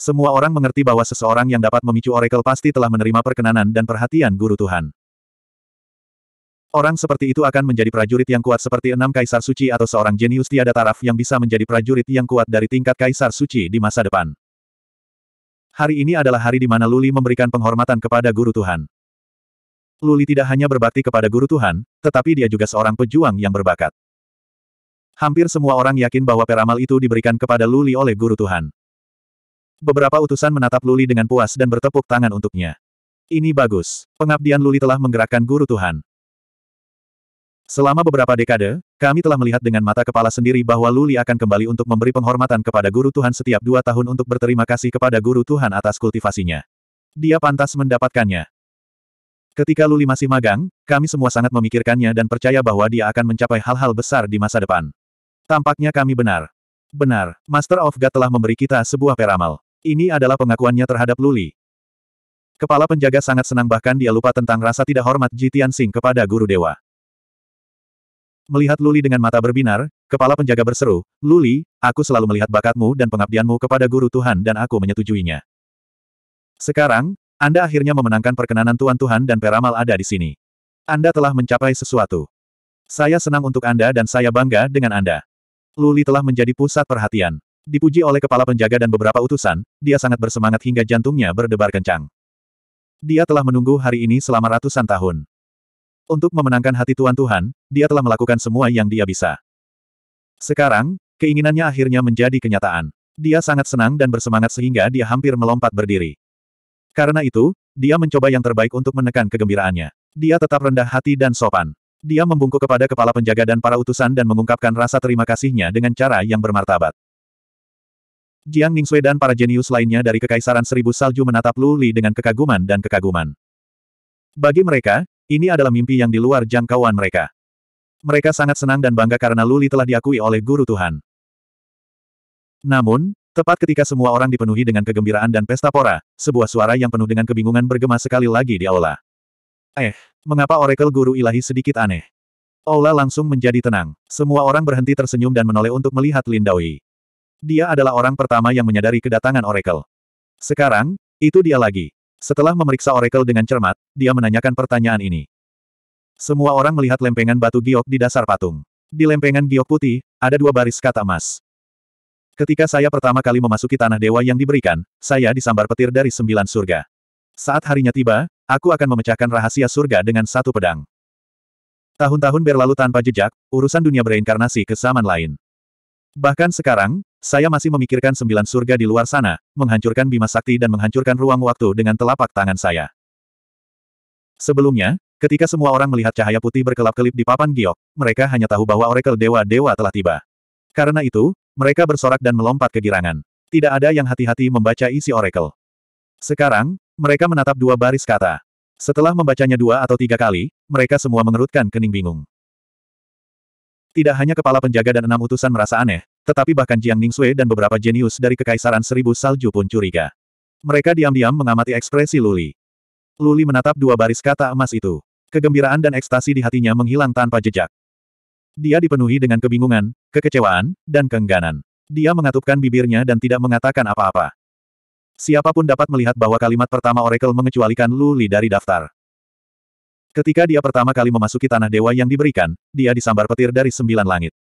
Semua orang mengerti bahwa seseorang yang dapat memicu oracle pasti telah menerima perkenanan dan perhatian guru Tuhan. Orang seperti itu akan menjadi prajurit yang kuat seperti enam kaisar suci atau seorang jenius tiada taraf yang bisa menjadi prajurit yang kuat dari tingkat kaisar suci di masa depan. Hari ini adalah hari di mana Luli memberikan penghormatan kepada guru Tuhan. Luli tidak hanya berbakti kepada guru Tuhan, tetapi dia juga seorang pejuang yang berbakat. Hampir semua orang yakin bahwa peramal itu diberikan kepada Luli oleh guru Tuhan. Beberapa utusan menatap Luli dengan puas dan bertepuk tangan untuknya. Ini bagus. Pengabdian Luli telah menggerakkan guru Tuhan. Selama beberapa dekade, kami telah melihat dengan mata kepala sendiri bahwa Luli akan kembali untuk memberi penghormatan kepada guru Tuhan setiap dua tahun untuk berterima kasih kepada guru Tuhan atas kultivasinya. Dia pantas mendapatkannya. Ketika Luli masih magang, kami semua sangat memikirkannya dan percaya bahwa dia akan mencapai hal-hal besar di masa depan. Tampaknya kami benar. Benar, Master of God telah memberi kita sebuah peramal. Ini adalah pengakuannya terhadap Luli. Kepala penjaga sangat senang bahkan dia lupa tentang rasa tidak hormat Jitian Tianxing kepada guru dewa. Melihat Luli dengan mata berbinar, kepala penjaga berseru, Luli, aku selalu melihat bakatmu dan pengabdianmu kepada guru Tuhan dan aku menyetujuinya. Sekarang, Anda akhirnya memenangkan perkenanan Tuan Tuhan dan Peramal ada di sini. Anda telah mencapai sesuatu. Saya senang untuk Anda dan saya bangga dengan Anda. Luli telah menjadi pusat perhatian. Dipuji oleh kepala penjaga dan beberapa utusan, dia sangat bersemangat hingga jantungnya berdebar kencang. Dia telah menunggu hari ini selama ratusan tahun. Untuk memenangkan hati Tuan-Tuhan, dia telah melakukan semua yang dia bisa. Sekarang, keinginannya akhirnya menjadi kenyataan. Dia sangat senang dan bersemangat sehingga dia hampir melompat berdiri. Karena itu, dia mencoba yang terbaik untuk menekan kegembiraannya. Dia tetap rendah hati dan sopan. Dia membungkuk kepada kepala penjaga dan para utusan dan mengungkapkan rasa terima kasihnya dengan cara yang bermartabat. Jiang Mingxue dan para jenius lainnya dari Kekaisaran Seribu Salju menatap Lu Li dengan kekaguman dan kekaguman. Bagi mereka, ini adalah mimpi yang di luar jangkauan mereka. Mereka sangat senang dan bangga karena Luli telah diakui oleh Guru Tuhan. Namun, tepat ketika semua orang dipenuhi dengan kegembiraan dan pesta pora, sebuah suara yang penuh dengan kebingungan bergema sekali lagi di aula. Eh, mengapa oracle Guru Ilahi sedikit aneh? Aula langsung menjadi tenang. Semua orang berhenti tersenyum dan menoleh untuk melihat Lindawi. Dia adalah orang pertama yang menyadari kedatangan Oracle. Sekarang, itu dia lagi. Setelah memeriksa Oracle dengan cermat, dia menanyakan pertanyaan ini. Semua orang melihat lempengan batu giok di dasar patung. Di lempengan giok putih, ada dua baris kata emas. Ketika saya pertama kali memasuki tanah dewa yang diberikan, saya disambar petir dari sembilan surga. Saat harinya tiba, aku akan memecahkan rahasia surga dengan satu pedang. Tahun-tahun berlalu tanpa jejak, urusan dunia bereinkarnasi ke zaman lain. Bahkan sekarang, saya masih memikirkan sembilan surga di luar sana, menghancurkan bima sakti dan menghancurkan ruang waktu dengan telapak tangan saya. Sebelumnya, ketika semua orang melihat cahaya putih berkelap-kelip di papan giok, mereka hanya tahu bahwa Oracle dewa-dewa telah tiba. Karena itu, mereka bersorak dan melompat kegirangan. Tidak ada yang hati-hati membaca isi Oracle. Sekarang, mereka menatap dua baris kata. Setelah membacanya dua atau tiga kali, mereka semua mengerutkan kening bingung. Tidak hanya kepala penjaga dan enam utusan merasa aneh, tetapi bahkan Jiang Ningxue dan beberapa jenius dari Kekaisaran Seribu Salju pun curiga. Mereka diam-diam mengamati ekspresi Luli. Luli menatap dua baris kata emas itu. Kegembiraan dan ekstasi di hatinya menghilang tanpa jejak. Dia dipenuhi dengan kebingungan, kekecewaan, dan keengganan. Dia mengatupkan bibirnya dan tidak mengatakan apa-apa. Siapapun dapat melihat bahwa kalimat pertama Oracle mengecualikan Luli dari daftar. Ketika dia pertama kali memasuki tanah dewa yang diberikan, dia disambar petir dari sembilan langit.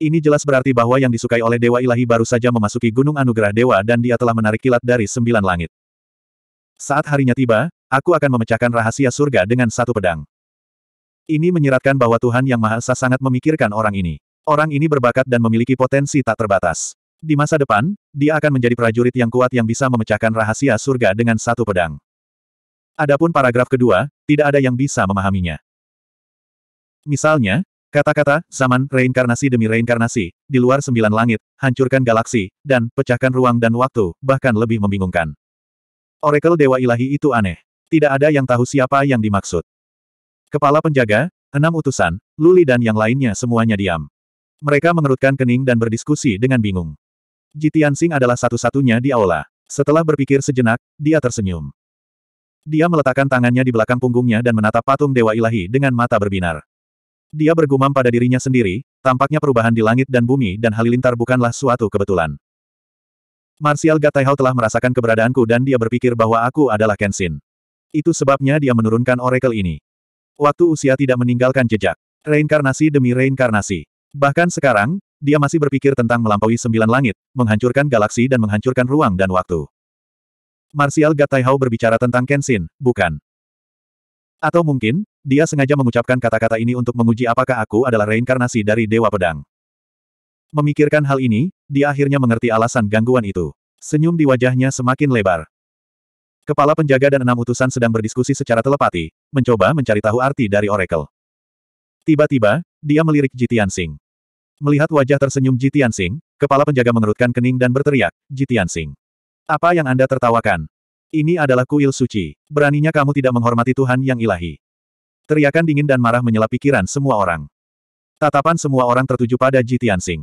Ini jelas berarti bahwa yang disukai oleh Dewa Ilahi baru saja memasuki Gunung Anugerah Dewa dan dia telah menarik kilat dari sembilan langit. Saat harinya tiba, aku akan memecahkan rahasia surga dengan satu pedang. Ini menyiratkan bahwa Tuhan Yang Maha Esa sangat memikirkan orang ini. Orang ini berbakat dan memiliki potensi tak terbatas. Di masa depan, dia akan menjadi prajurit yang kuat yang bisa memecahkan rahasia surga dengan satu pedang. Adapun paragraf kedua, tidak ada yang bisa memahaminya. Misalnya, Kata-kata, zaman, reinkarnasi demi reinkarnasi, di luar sembilan langit, hancurkan galaksi, dan pecahkan ruang dan waktu, bahkan lebih membingungkan. Oracle Dewa Ilahi itu aneh. Tidak ada yang tahu siapa yang dimaksud. Kepala penjaga, enam utusan, Luli dan yang lainnya semuanya diam. Mereka mengerutkan kening dan berdiskusi dengan bingung. Jitian Singh adalah satu-satunya di aula. Setelah berpikir sejenak, dia tersenyum. Dia meletakkan tangannya di belakang punggungnya dan menatap patung Dewa Ilahi dengan mata berbinar. Dia bergumam pada dirinya sendiri, tampaknya perubahan di langit dan bumi dan halilintar bukanlah suatu kebetulan. Martial Gataihau telah merasakan keberadaanku dan dia berpikir bahwa aku adalah Kenshin. Itu sebabnya dia menurunkan oracle ini. Waktu usia tidak meninggalkan jejak. Reinkarnasi demi reinkarnasi. Bahkan sekarang, dia masih berpikir tentang melampaui sembilan langit, menghancurkan galaksi dan menghancurkan ruang dan waktu. Martial Gataihau berbicara tentang Kenshin, bukan. Atau mungkin, dia sengaja mengucapkan kata-kata ini untuk menguji apakah aku adalah reinkarnasi dari Dewa Pedang. Memikirkan hal ini, dia akhirnya mengerti alasan gangguan itu. Senyum di wajahnya semakin lebar. Kepala penjaga dan enam utusan sedang berdiskusi secara telepati, mencoba mencari tahu arti dari Oracle. Tiba-tiba, dia melirik Jitian Sing. Melihat wajah tersenyum Jitian Sing, kepala penjaga mengerutkan kening dan berteriak, Jitian Sing, Apa yang Anda tertawakan? Ini adalah kuil suci. Beraninya kamu tidak menghormati Tuhan yang ilahi. Teriakan dingin dan marah menyela pikiran semua orang. Tatapan semua orang tertuju pada Ji Tianxing.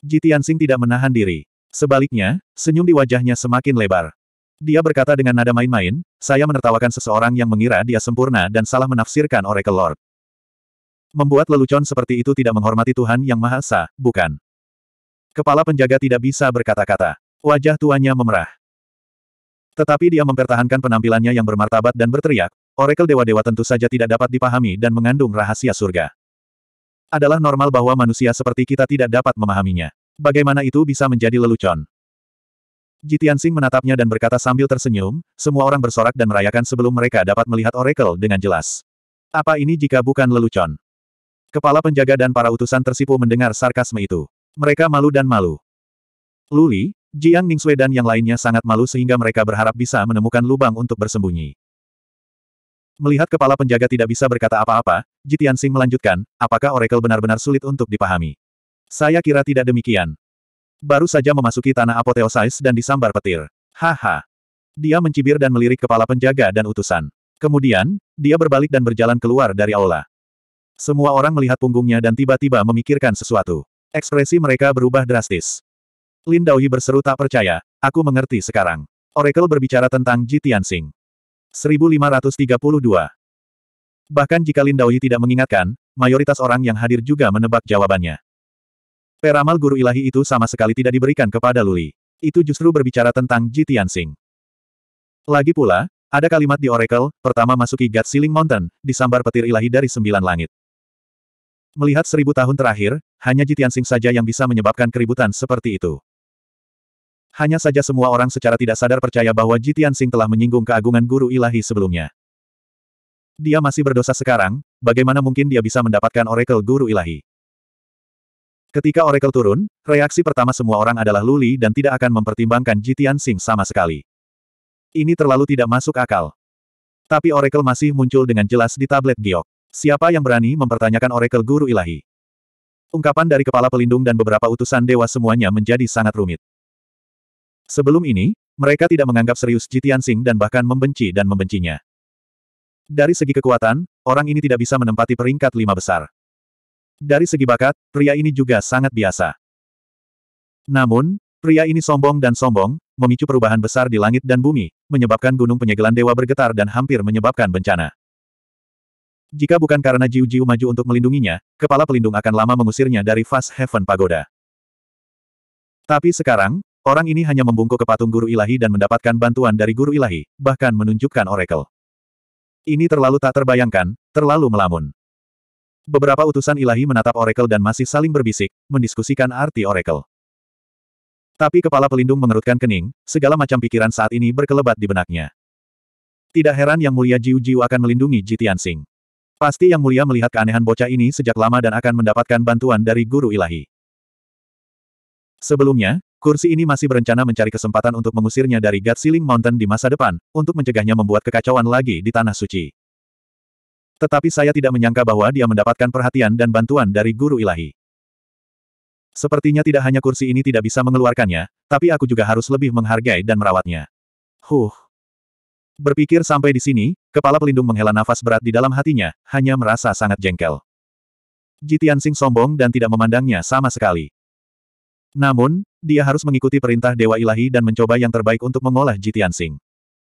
Ji Tianxing tidak menahan diri. Sebaliknya, senyum di wajahnya semakin lebar. Dia berkata dengan nada main-main, saya menertawakan seseorang yang mengira dia sempurna dan salah menafsirkan Oracle Lord. Membuat lelucon seperti itu tidak menghormati Tuhan Yang Maha Esa, bukan? Kepala penjaga tidak bisa berkata-kata. Wajah tuanya memerah. Tetapi dia mempertahankan penampilannya yang bermartabat dan berteriak, Oracle Dewa-Dewa tentu saja tidak dapat dipahami dan mengandung rahasia surga. Adalah normal bahwa manusia seperti kita tidak dapat memahaminya. Bagaimana itu bisa menjadi lelucon? Jitian Sing menatapnya dan berkata sambil tersenyum, semua orang bersorak dan merayakan sebelum mereka dapat melihat Oracle dengan jelas. Apa ini jika bukan lelucon? Kepala penjaga dan para utusan tersipu mendengar sarkasme itu. Mereka malu dan malu. Luli, Jiang Ningxue dan yang lainnya sangat malu sehingga mereka berharap bisa menemukan lubang untuk bersembunyi. Melihat kepala penjaga tidak bisa berkata apa-apa, Jitian Sing melanjutkan, apakah Oracle benar-benar sulit untuk dipahami? Saya kira tidak demikian. Baru saja memasuki tanah apoteosis dan disambar petir. Haha. Dia mencibir dan melirik kepala penjaga dan utusan. Kemudian, dia berbalik dan berjalan keluar dari aula. Semua orang melihat punggungnya dan tiba-tiba memikirkan sesuatu. Ekspresi mereka berubah drastis. Lin Daohi berseru tak percaya, aku mengerti sekarang. Oracle berbicara tentang Ji Tianxing. 1532. Bahkan jika Lin Daohi tidak mengingatkan, mayoritas orang yang hadir juga menebak jawabannya. Peramal guru ilahi itu sama sekali tidak diberikan kepada Luli. Itu justru berbicara tentang Ji Tianxing. Lagi pula, ada kalimat di Oracle, pertama masuki God Ceiling Mountain, disambar petir ilahi dari sembilan langit. Melihat seribu tahun terakhir, hanya Ji Tianxing saja yang bisa menyebabkan keributan seperti itu. Hanya saja semua orang secara tidak sadar percaya bahwa Jitian Tianxing telah menyinggung keagungan guru ilahi sebelumnya. Dia masih berdosa sekarang, bagaimana mungkin dia bisa mendapatkan oracle guru ilahi? Ketika oracle turun, reaksi pertama semua orang adalah Luli dan tidak akan mempertimbangkan Jitian Tianxing sama sekali. Ini terlalu tidak masuk akal. Tapi oracle masih muncul dengan jelas di tablet giok. Siapa yang berani mempertanyakan oracle guru ilahi? Ungkapan dari kepala pelindung dan beberapa utusan dewa semuanya menjadi sangat rumit. Sebelum ini, mereka tidak menganggap serius Jitian Sing dan bahkan membenci dan membencinya. Dari segi kekuatan, orang ini tidak bisa menempati peringkat lima besar. Dari segi bakat, pria ini juga sangat biasa. Namun, pria ini sombong dan sombong, memicu perubahan besar di langit dan bumi, menyebabkan gunung penyegelan dewa bergetar dan hampir menyebabkan bencana. Jika bukan karena Jiu Jiu maju untuk melindunginya, kepala pelindung akan lama mengusirnya dari Fast Heaven Pagoda. Tapi sekarang, Orang ini hanya membungkuk ke patung guru ilahi dan mendapatkan bantuan dari guru ilahi, bahkan menunjukkan oracle. Ini terlalu tak terbayangkan, terlalu melamun. Beberapa utusan ilahi menatap oracle dan masih saling berbisik, mendiskusikan arti oracle. Tapi kepala pelindung mengerutkan kening, segala macam pikiran saat ini berkelebat di benaknya. Tidak heran yang mulia Jiu Jiu akan melindungi Jitian Sing. Pasti yang mulia melihat keanehan bocah ini sejak lama dan akan mendapatkan bantuan dari guru ilahi. Sebelumnya, Kursi ini masih berencana mencari kesempatan untuk mengusirnya dari God Ceiling Mountain di masa depan, untuk mencegahnya membuat kekacauan lagi di Tanah Suci. Tetapi saya tidak menyangka bahwa dia mendapatkan perhatian dan bantuan dari Guru Ilahi. Sepertinya tidak hanya kursi ini tidak bisa mengeluarkannya, tapi aku juga harus lebih menghargai dan merawatnya. Huh. Berpikir sampai di sini, kepala pelindung menghela nafas berat di dalam hatinya, hanya merasa sangat jengkel. Jitian Sing sombong dan tidak memandangnya sama sekali. Namun, dia harus mengikuti perintah Dewa Ilahi dan mencoba yang terbaik untuk mengolah Jitian Sing.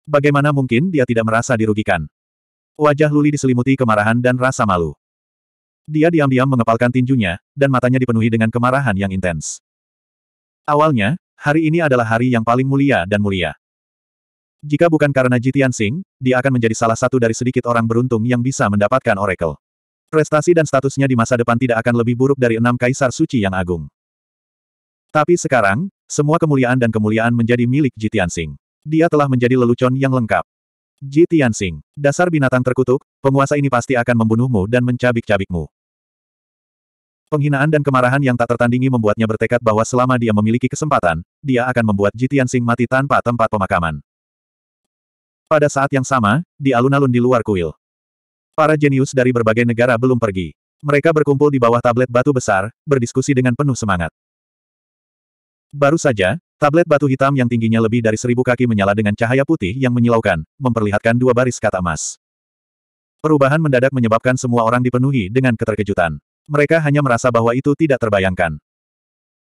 Bagaimana mungkin dia tidak merasa dirugikan? Wajah Luli diselimuti kemarahan dan rasa malu. Dia diam-diam mengepalkan tinjunya, dan matanya dipenuhi dengan kemarahan yang intens. Awalnya, hari ini adalah hari yang paling mulia dan mulia. Jika bukan karena Jitian Sing, dia akan menjadi salah satu dari sedikit orang beruntung yang bisa mendapatkan Oracle. Prestasi dan statusnya di masa depan tidak akan lebih buruk dari enam kaisar suci yang agung. Tapi sekarang, semua kemuliaan dan kemuliaan menjadi milik Ji Tianxing. Dia telah menjadi lelucon yang lengkap. Ji Tianxing, dasar binatang terkutuk, penguasa ini pasti akan membunuhmu dan mencabik-cabikmu. Penghinaan dan kemarahan yang tak tertandingi membuatnya bertekad bahwa selama dia memiliki kesempatan, dia akan membuat Jitian mati tanpa tempat pemakaman. Pada saat yang sama, di alun-alun di luar kuil. Para jenius dari berbagai negara belum pergi. Mereka berkumpul di bawah tablet batu besar, berdiskusi dengan penuh semangat. Baru saja, tablet batu hitam yang tingginya lebih dari seribu kaki menyala dengan cahaya putih yang menyilaukan, memperlihatkan dua baris kata emas. Perubahan mendadak menyebabkan semua orang dipenuhi dengan keterkejutan. Mereka hanya merasa bahwa itu tidak terbayangkan.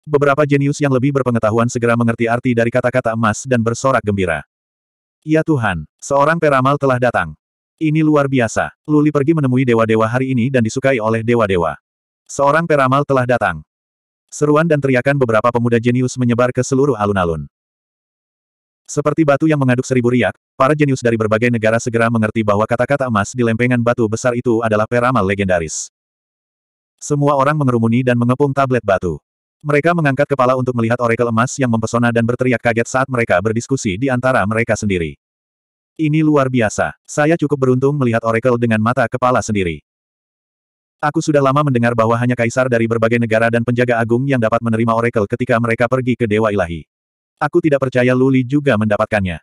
Beberapa jenius yang lebih berpengetahuan segera mengerti arti dari kata-kata emas dan bersorak gembira. Ya Tuhan, seorang peramal telah datang. Ini luar biasa. Luli pergi menemui dewa-dewa hari ini dan disukai oleh dewa-dewa. Seorang peramal telah datang. Seruan dan teriakan beberapa pemuda jenius menyebar ke seluruh alun-alun. Seperti batu yang mengaduk seribu riak, para jenius dari berbagai negara segera mengerti bahwa kata-kata emas di lempengan batu besar itu adalah peramal legendaris. Semua orang mengerumuni dan mengepung tablet batu. Mereka mengangkat kepala untuk melihat orekel emas yang mempesona dan berteriak kaget saat mereka berdiskusi di antara mereka sendiri. Ini luar biasa. Saya cukup beruntung melihat orekel dengan mata kepala sendiri. Aku sudah lama mendengar bahwa hanya kaisar dari berbagai negara dan penjaga agung yang dapat menerima oracle ketika mereka pergi ke Dewa Ilahi. Aku tidak percaya Luli juga mendapatkannya.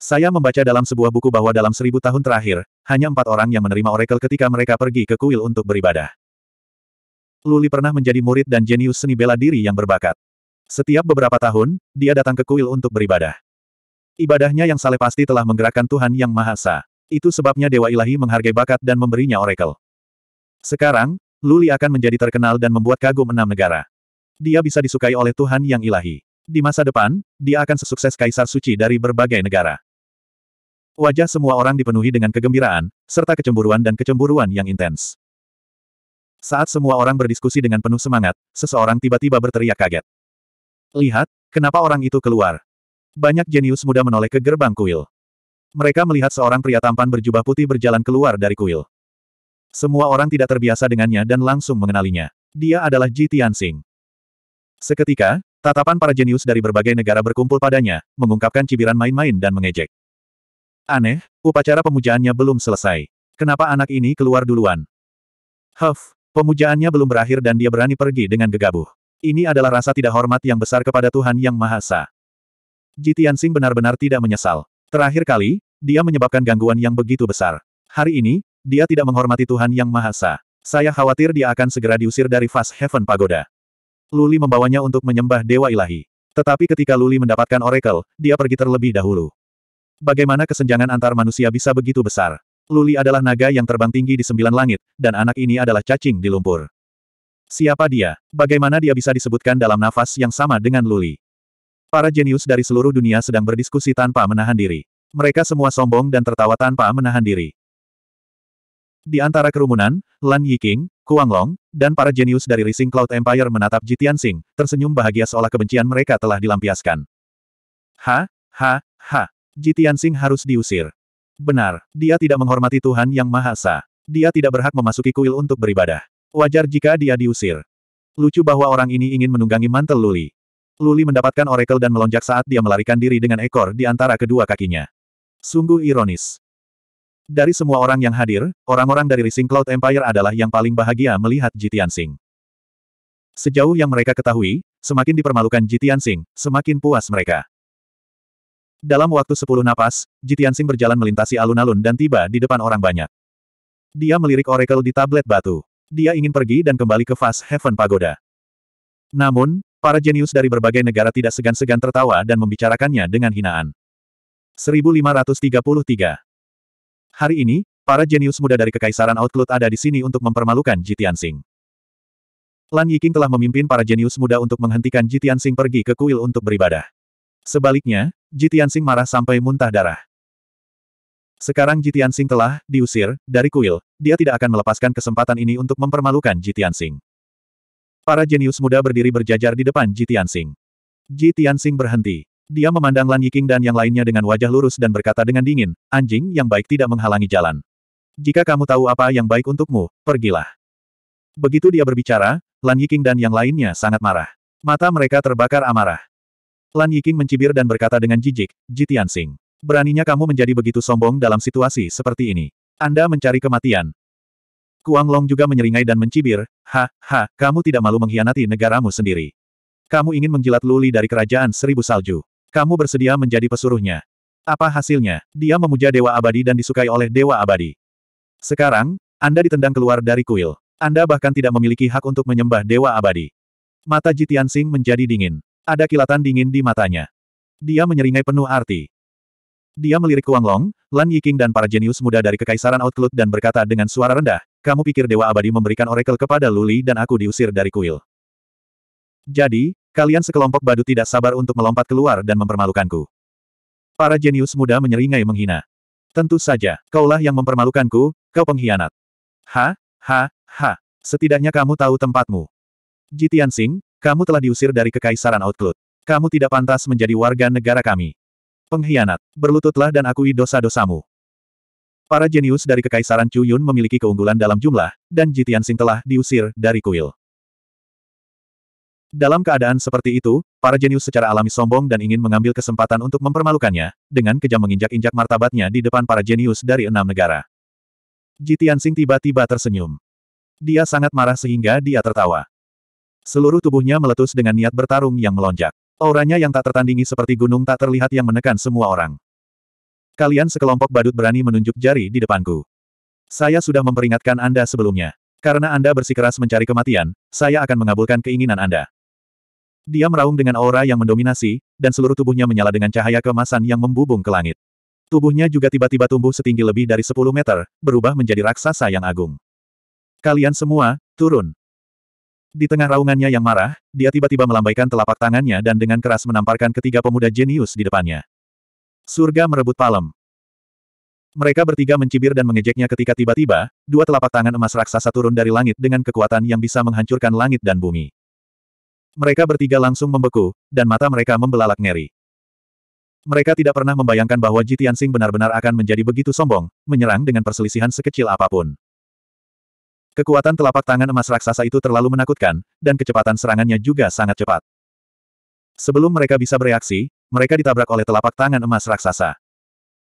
Saya membaca dalam sebuah buku bahwa dalam seribu tahun terakhir, hanya empat orang yang menerima oracle ketika mereka pergi ke kuil untuk beribadah. Luli pernah menjadi murid dan jenius seni bela diri yang berbakat. Setiap beberapa tahun, dia datang ke kuil untuk beribadah. Ibadahnya yang saleh pasti telah menggerakkan Tuhan Yang Maha Esa. Itu sebabnya Dewa Ilahi menghargai bakat dan memberinya oracle. Sekarang, Luli akan menjadi terkenal dan membuat kagum enam negara. Dia bisa disukai oleh Tuhan yang ilahi. Di masa depan, dia akan sesukses kaisar suci dari berbagai negara. Wajah semua orang dipenuhi dengan kegembiraan, serta kecemburuan dan kecemburuan yang intens. Saat semua orang berdiskusi dengan penuh semangat, seseorang tiba-tiba berteriak kaget. Lihat, kenapa orang itu keluar? Banyak jenius muda menoleh ke gerbang kuil. Mereka melihat seorang pria tampan berjubah putih berjalan keluar dari kuil. Semua orang tidak terbiasa dengannya dan langsung mengenalinya. Dia adalah Ji Tianxing. Seketika, tatapan para jenius dari berbagai negara berkumpul padanya, mengungkapkan cibiran main-main dan mengejek. Aneh, upacara pemujaannya belum selesai. Kenapa anak ini keluar duluan? Huff, pemujaannya belum berakhir dan dia berani pergi dengan gegabah. Ini adalah rasa tidak hormat yang besar kepada Tuhan Yang Maha Esa. Ji Tianxing benar-benar tidak menyesal. Terakhir kali, dia menyebabkan gangguan yang begitu besar. Hari ini, dia tidak menghormati Tuhan Yang Maha Esa. Saya khawatir dia akan segera diusir dari Fast Heaven Pagoda. Luli membawanya untuk menyembah Dewa Ilahi. Tetapi ketika Luli mendapatkan Oracle, dia pergi terlebih dahulu. Bagaimana kesenjangan antar manusia bisa begitu besar? Luli adalah naga yang terbang tinggi di sembilan langit, dan anak ini adalah cacing di lumpur. Siapa dia? Bagaimana dia bisa disebutkan dalam nafas yang sama dengan Luli? Para jenius dari seluruh dunia sedang berdiskusi tanpa menahan diri. Mereka semua sombong dan tertawa tanpa menahan diri. Di antara kerumunan, Lan Yiking, Kuang Long, dan para jenius dari Rising Cloud Empire menatap Jitian Sing, tersenyum bahagia seolah kebencian mereka telah dilampiaskan. Ha, ha, ha. Jitian Sing harus diusir. Benar, dia tidak menghormati Tuhan Yang Maha Esa. Dia tidak berhak memasuki kuil untuk beribadah. Wajar jika dia diusir. Lucu bahwa orang ini ingin menunggangi mantel Luli. Luli mendapatkan oracle dan melonjak saat dia melarikan diri dengan ekor di antara kedua kakinya. Sungguh ironis. Dari semua orang yang hadir, orang-orang dari Rising Cloud Empire adalah yang paling bahagia melihat Jitian Sing. Sejauh yang mereka ketahui, semakin dipermalukan Jitian Sing, semakin puas mereka. Dalam waktu sepuluh napas, Jitian Sing berjalan melintasi alun-alun dan tiba di depan orang banyak. Dia melirik Oracle di tablet batu. Dia ingin pergi dan kembali ke Fast Heaven Pagoda. Namun, para jenius dari berbagai negara tidak segan-segan tertawa dan membicarakannya dengan hinaan. 1533 Hari ini, para jenius muda dari Kekaisaran Outcloud ada di sini untuk mempermalukan Jitian Sing. Lan Yiking telah memimpin para jenius muda untuk menghentikan Jitian Sing pergi ke kuil untuk beribadah. Sebaliknya, Jitian Sing marah sampai muntah darah. Sekarang Jitian Sing telah diusir dari kuil, dia tidak akan melepaskan kesempatan ini untuk mempermalukan Jitian Sing. Para jenius muda berdiri berjajar di depan Jitian Sing. Jitian Sing berhenti. Dia memandang Lan Yiking dan yang lainnya dengan wajah lurus dan berkata dengan dingin, anjing yang baik tidak menghalangi jalan. Jika kamu tahu apa yang baik untukmu, pergilah. Begitu dia berbicara, Lan Yiking dan yang lainnya sangat marah. Mata mereka terbakar amarah. Lan Yiking mencibir dan berkata dengan jijik, Jitian Sing. Beraninya kamu menjadi begitu sombong dalam situasi seperti ini. Anda mencari kematian. Kuang Long juga menyeringai dan mencibir, ha, ha, kamu tidak malu mengkhianati negaramu sendiri. Kamu ingin menjilat Luli dari kerajaan seribu salju. Kamu bersedia menjadi pesuruhnya. Apa hasilnya? Dia memuja Dewa Abadi dan disukai oleh Dewa Abadi. Sekarang, Anda ditendang keluar dari kuil. Anda bahkan tidak memiliki hak untuk menyembah Dewa Abadi. Mata Jitian Sing menjadi dingin. Ada kilatan dingin di matanya. Dia menyeringai penuh arti. Dia melirik Kuang Long, Lan Yiking dan para jenius muda dari Kekaisaran Outlook dan berkata dengan suara rendah, kamu pikir Dewa Abadi memberikan oracle kepada Luli dan aku diusir dari kuil. Jadi, Kalian sekelompok badut tidak sabar untuk melompat keluar dan mempermalukanku. Para jenius muda menyeringai menghina. Tentu saja, kaulah yang mempermalukanku, kau pengkhianat. Ha, ha, ha, setidaknya kamu tahu tempatmu. Jitian kamu telah diusir dari Kekaisaran Outclut. Kamu tidak pantas menjadi warga negara kami. Pengkhianat, berlututlah dan akui dosa-dosamu. Para jenius dari Kekaisaran Chu memiliki keunggulan dalam jumlah, dan Jitian telah diusir dari kuil. Dalam keadaan seperti itu, para jenius secara alami sombong dan ingin mengambil kesempatan untuk mempermalukannya, dengan kejam menginjak-injak martabatnya di depan para jenius dari enam negara. Ji Tianxing tiba-tiba tersenyum. Dia sangat marah sehingga dia tertawa. Seluruh tubuhnya meletus dengan niat bertarung yang melonjak. Auranya yang tak tertandingi seperti gunung tak terlihat yang menekan semua orang. Kalian sekelompok badut berani menunjuk jari di depanku. Saya sudah memperingatkan Anda sebelumnya. Karena Anda bersikeras mencari kematian, saya akan mengabulkan keinginan Anda. Dia meraung dengan aura yang mendominasi, dan seluruh tubuhnya menyala dengan cahaya kemasan yang membubung ke langit. Tubuhnya juga tiba-tiba tumbuh setinggi lebih dari 10 meter, berubah menjadi raksasa yang agung. Kalian semua, turun. Di tengah raungannya yang marah, dia tiba-tiba melambaikan telapak tangannya dan dengan keras menamparkan ketiga pemuda jenius di depannya. Surga merebut palem. Mereka bertiga mencibir dan mengejeknya ketika tiba-tiba, dua telapak tangan emas raksasa turun dari langit dengan kekuatan yang bisa menghancurkan langit dan bumi. Mereka bertiga langsung membeku, dan mata mereka membelalak ngeri. Mereka tidak pernah membayangkan bahwa Jitian Sing benar-benar akan menjadi begitu sombong, menyerang dengan perselisihan sekecil apapun. Kekuatan telapak tangan emas raksasa itu terlalu menakutkan, dan kecepatan serangannya juga sangat cepat. Sebelum mereka bisa bereaksi, mereka ditabrak oleh telapak tangan emas raksasa.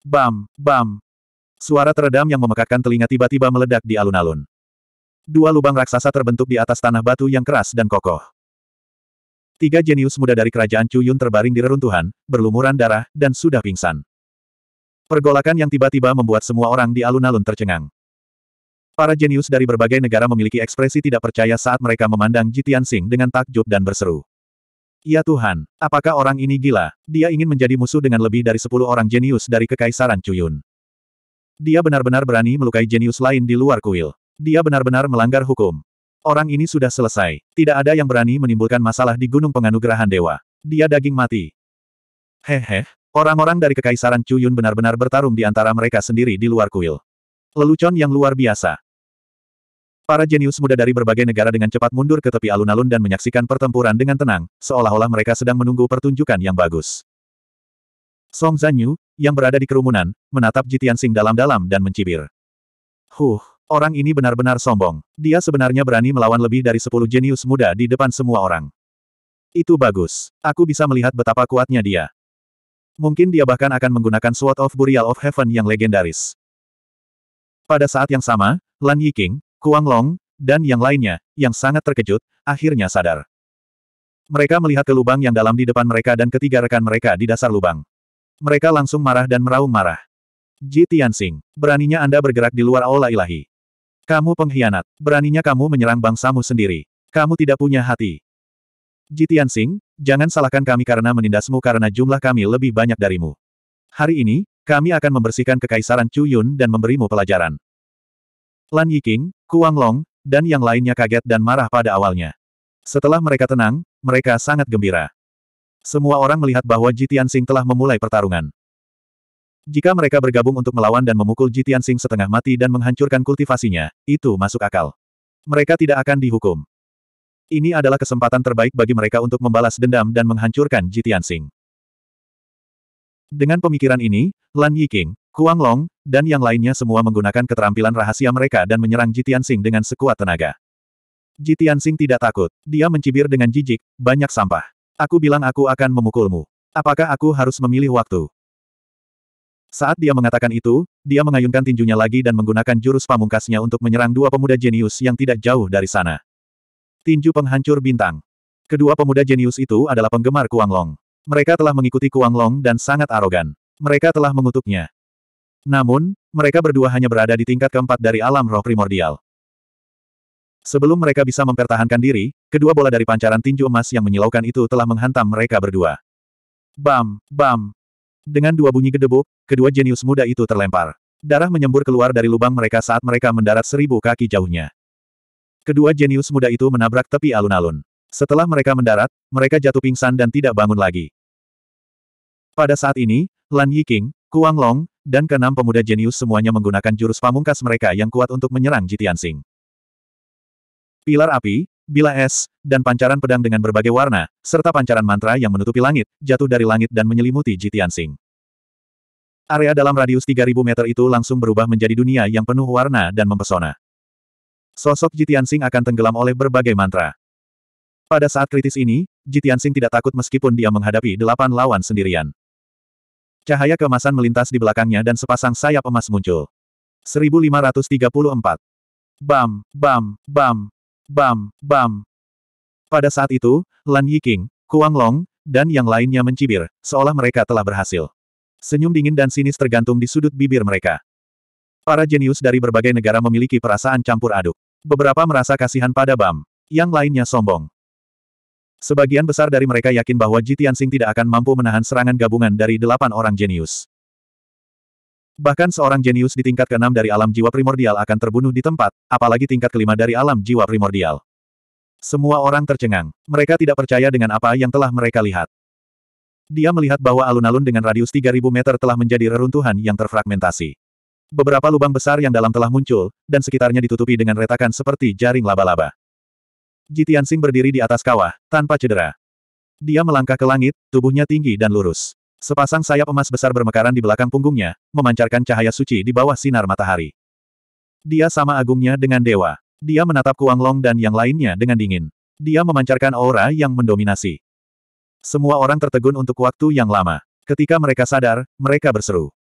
Bam, bam. Suara teredam yang memekakkan telinga tiba-tiba meledak di alun-alun. Dua lubang raksasa terbentuk di atas tanah batu yang keras dan kokoh. Tiga jenius muda dari kerajaan Cuyun terbaring di reruntuhan, berlumuran darah, dan sudah pingsan. Pergolakan yang tiba-tiba membuat semua orang di alun-alun tercengang. Para jenius dari berbagai negara memiliki ekspresi tidak percaya saat mereka memandang Jitian Sing dengan takjub dan berseru. Ya Tuhan, apakah orang ini gila? Dia ingin menjadi musuh dengan lebih dari sepuluh orang jenius dari Kekaisaran Cuyun. Dia benar-benar berani melukai jenius lain di luar kuil. Dia benar-benar melanggar hukum. Orang ini sudah selesai. Tidak ada yang berani menimbulkan masalah di Gunung Penganugerahan Dewa. Dia daging mati. Hehe, orang-orang dari Kekaisaran Cuyun benar-benar bertarung di antara mereka sendiri di luar kuil. Lelucon yang luar biasa. Para jenius muda dari berbagai negara dengan cepat mundur ke tepi alun-alun dan menyaksikan pertempuran dengan tenang, seolah-olah mereka sedang menunggu pertunjukan yang bagus. Song Zanyu, yang berada di kerumunan, menatap Jitian Sing dalam-dalam dan mencibir. Huh, Orang ini benar-benar sombong. Dia sebenarnya berani melawan lebih dari sepuluh jenius muda di depan semua orang. Itu bagus. Aku bisa melihat betapa kuatnya dia. Mungkin dia bahkan akan menggunakan Sword of Burial of Heaven yang legendaris. Pada saat yang sama, Lan Yiking, Kuang Long, dan yang lainnya, yang sangat terkejut, akhirnya sadar. Mereka melihat ke lubang yang dalam di depan mereka dan ketiga rekan mereka di dasar lubang. Mereka langsung marah dan meraung marah. Ji Tianxing, beraninya Anda bergerak di luar aula ilahi. Kamu pengkhianat. Beraninya kamu menyerang bangsamu sendiri. Kamu tidak punya hati. Jitian Sing, jangan salahkan kami karena menindasmu karena jumlah kami lebih banyak darimu. Hari ini, kami akan membersihkan kekaisaran Chu Yun dan memberimu pelajaran. Lan Yiking, Kuang Long, dan yang lainnya kaget dan marah pada awalnya. Setelah mereka tenang, mereka sangat gembira. Semua orang melihat bahwa Jitian Sing telah memulai pertarungan. Jika mereka bergabung untuk melawan dan memukul Jitian Jitiansing setengah mati dan menghancurkan kultivasinya, itu masuk akal. Mereka tidak akan dihukum. Ini adalah kesempatan terbaik bagi mereka untuk membalas dendam dan menghancurkan Jitian Jitiansing. Dengan pemikiran ini, Lan Yiking, Kuang Long, dan yang lainnya semua menggunakan keterampilan rahasia mereka dan menyerang Jitian Jitiansing dengan sekuat tenaga. Jitian Jitiansing tidak takut. Dia mencibir dengan jijik, banyak sampah. Aku bilang aku akan memukulmu. Apakah aku harus memilih waktu? Saat dia mengatakan itu, dia mengayunkan tinjunya lagi dan menggunakan jurus pamungkasnya untuk menyerang dua pemuda jenius yang tidak jauh dari sana. Tinju penghancur bintang. Kedua pemuda jenius itu adalah penggemar Kuang Long. Mereka telah mengikuti Kuang Long dan sangat arogan. Mereka telah mengutuknya. Namun, mereka berdua hanya berada di tingkat keempat dari alam roh primordial. Sebelum mereka bisa mempertahankan diri, kedua bola dari pancaran tinju emas yang menyilaukan itu telah menghantam mereka berdua. Bam, bam, dengan dua bunyi gedebuk, kedua jenius muda itu terlempar. Darah menyembur keluar dari lubang mereka saat mereka mendarat seribu kaki jauhnya. Kedua jenius muda itu menabrak tepi alun-alun. Setelah mereka mendarat, mereka jatuh pingsan dan tidak bangun lagi. Pada saat ini, Lan Yiking, Kuang Long, dan keenam pemuda jenius semuanya menggunakan jurus pamungkas mereka yang kuat untuk menyerang Jitian Sing. Pilar api, bila es, dan pancaran pedang dengan berbagai warna, serta pancaran mantra yang menutupi langit, jatuh dari langit dan menyelimuti Jitian Sing. Area dalam radius 3000 meter itu langsung berubah menjadi dunia yang penuh warna dan mempesona. Sosok Jitian Sing akan tenggelam oleh berbagai mantra. Pada saat kritis ini, Jitian Sing tidak takut meskipun dia menghadapi delapan lawan sendirian. Cahaya kemasan melintas di belakangnya dan sepasang sayap emas muncul. 1534. Bam, bam, bam, Bam, bam. Pada saat itu, Lan Yiking, Kuang Long, dan yang lainnya mencibir, seolah mereka telah berhasil. Senyum dingin dan sinis tergantung di sudut bibir mereka. Para jenius dari berbagai negara memiliki perasaan campur aduk. Beberapa merasa kasihan pada Bam. Yang lainnya sombong. Sebagian besar dari mereka yakin bahwa Jitian Sing tidak akan mampu menahan serangan gabungan dari delapan orang jenius. Bahkan seorang jenius di tingkat keenam dari alam jiwa primordial akan terbunuh di tempat, apalagi tingkat kelima dari alam jiwa primordial. Semua orang tercengang. Mereka tidak percaya dengan apa yang telah mereka lihat. Dia melihat bahwa alun-alun dengan radius 3000 meter telah menjadi reruntuhan yang terfragmentasi. Beberapa lubang besar yang dalam telah muncul, dan sekitarnya ditutupi dengan retakan seperti jaring laba-laba. Jitian Sing berdiri di atas kawah, tanpa cedera. Dia melangkah ke langit, tubuhnya tinggi dan lurus. Sepasang sayap emas besar bermekaran di belakang punggungnya, memancarkan cahaya suci di bawah sinar matahari. Dia sama agungnya dengan dewa. Dia menatap Kuang Long dan yang lainnya dengan dingin. Dia memancarkan aura yang mendominasi. Semua orang tertegun untuk waktu yang lama. Ketika mereka sadar, mereka berseru.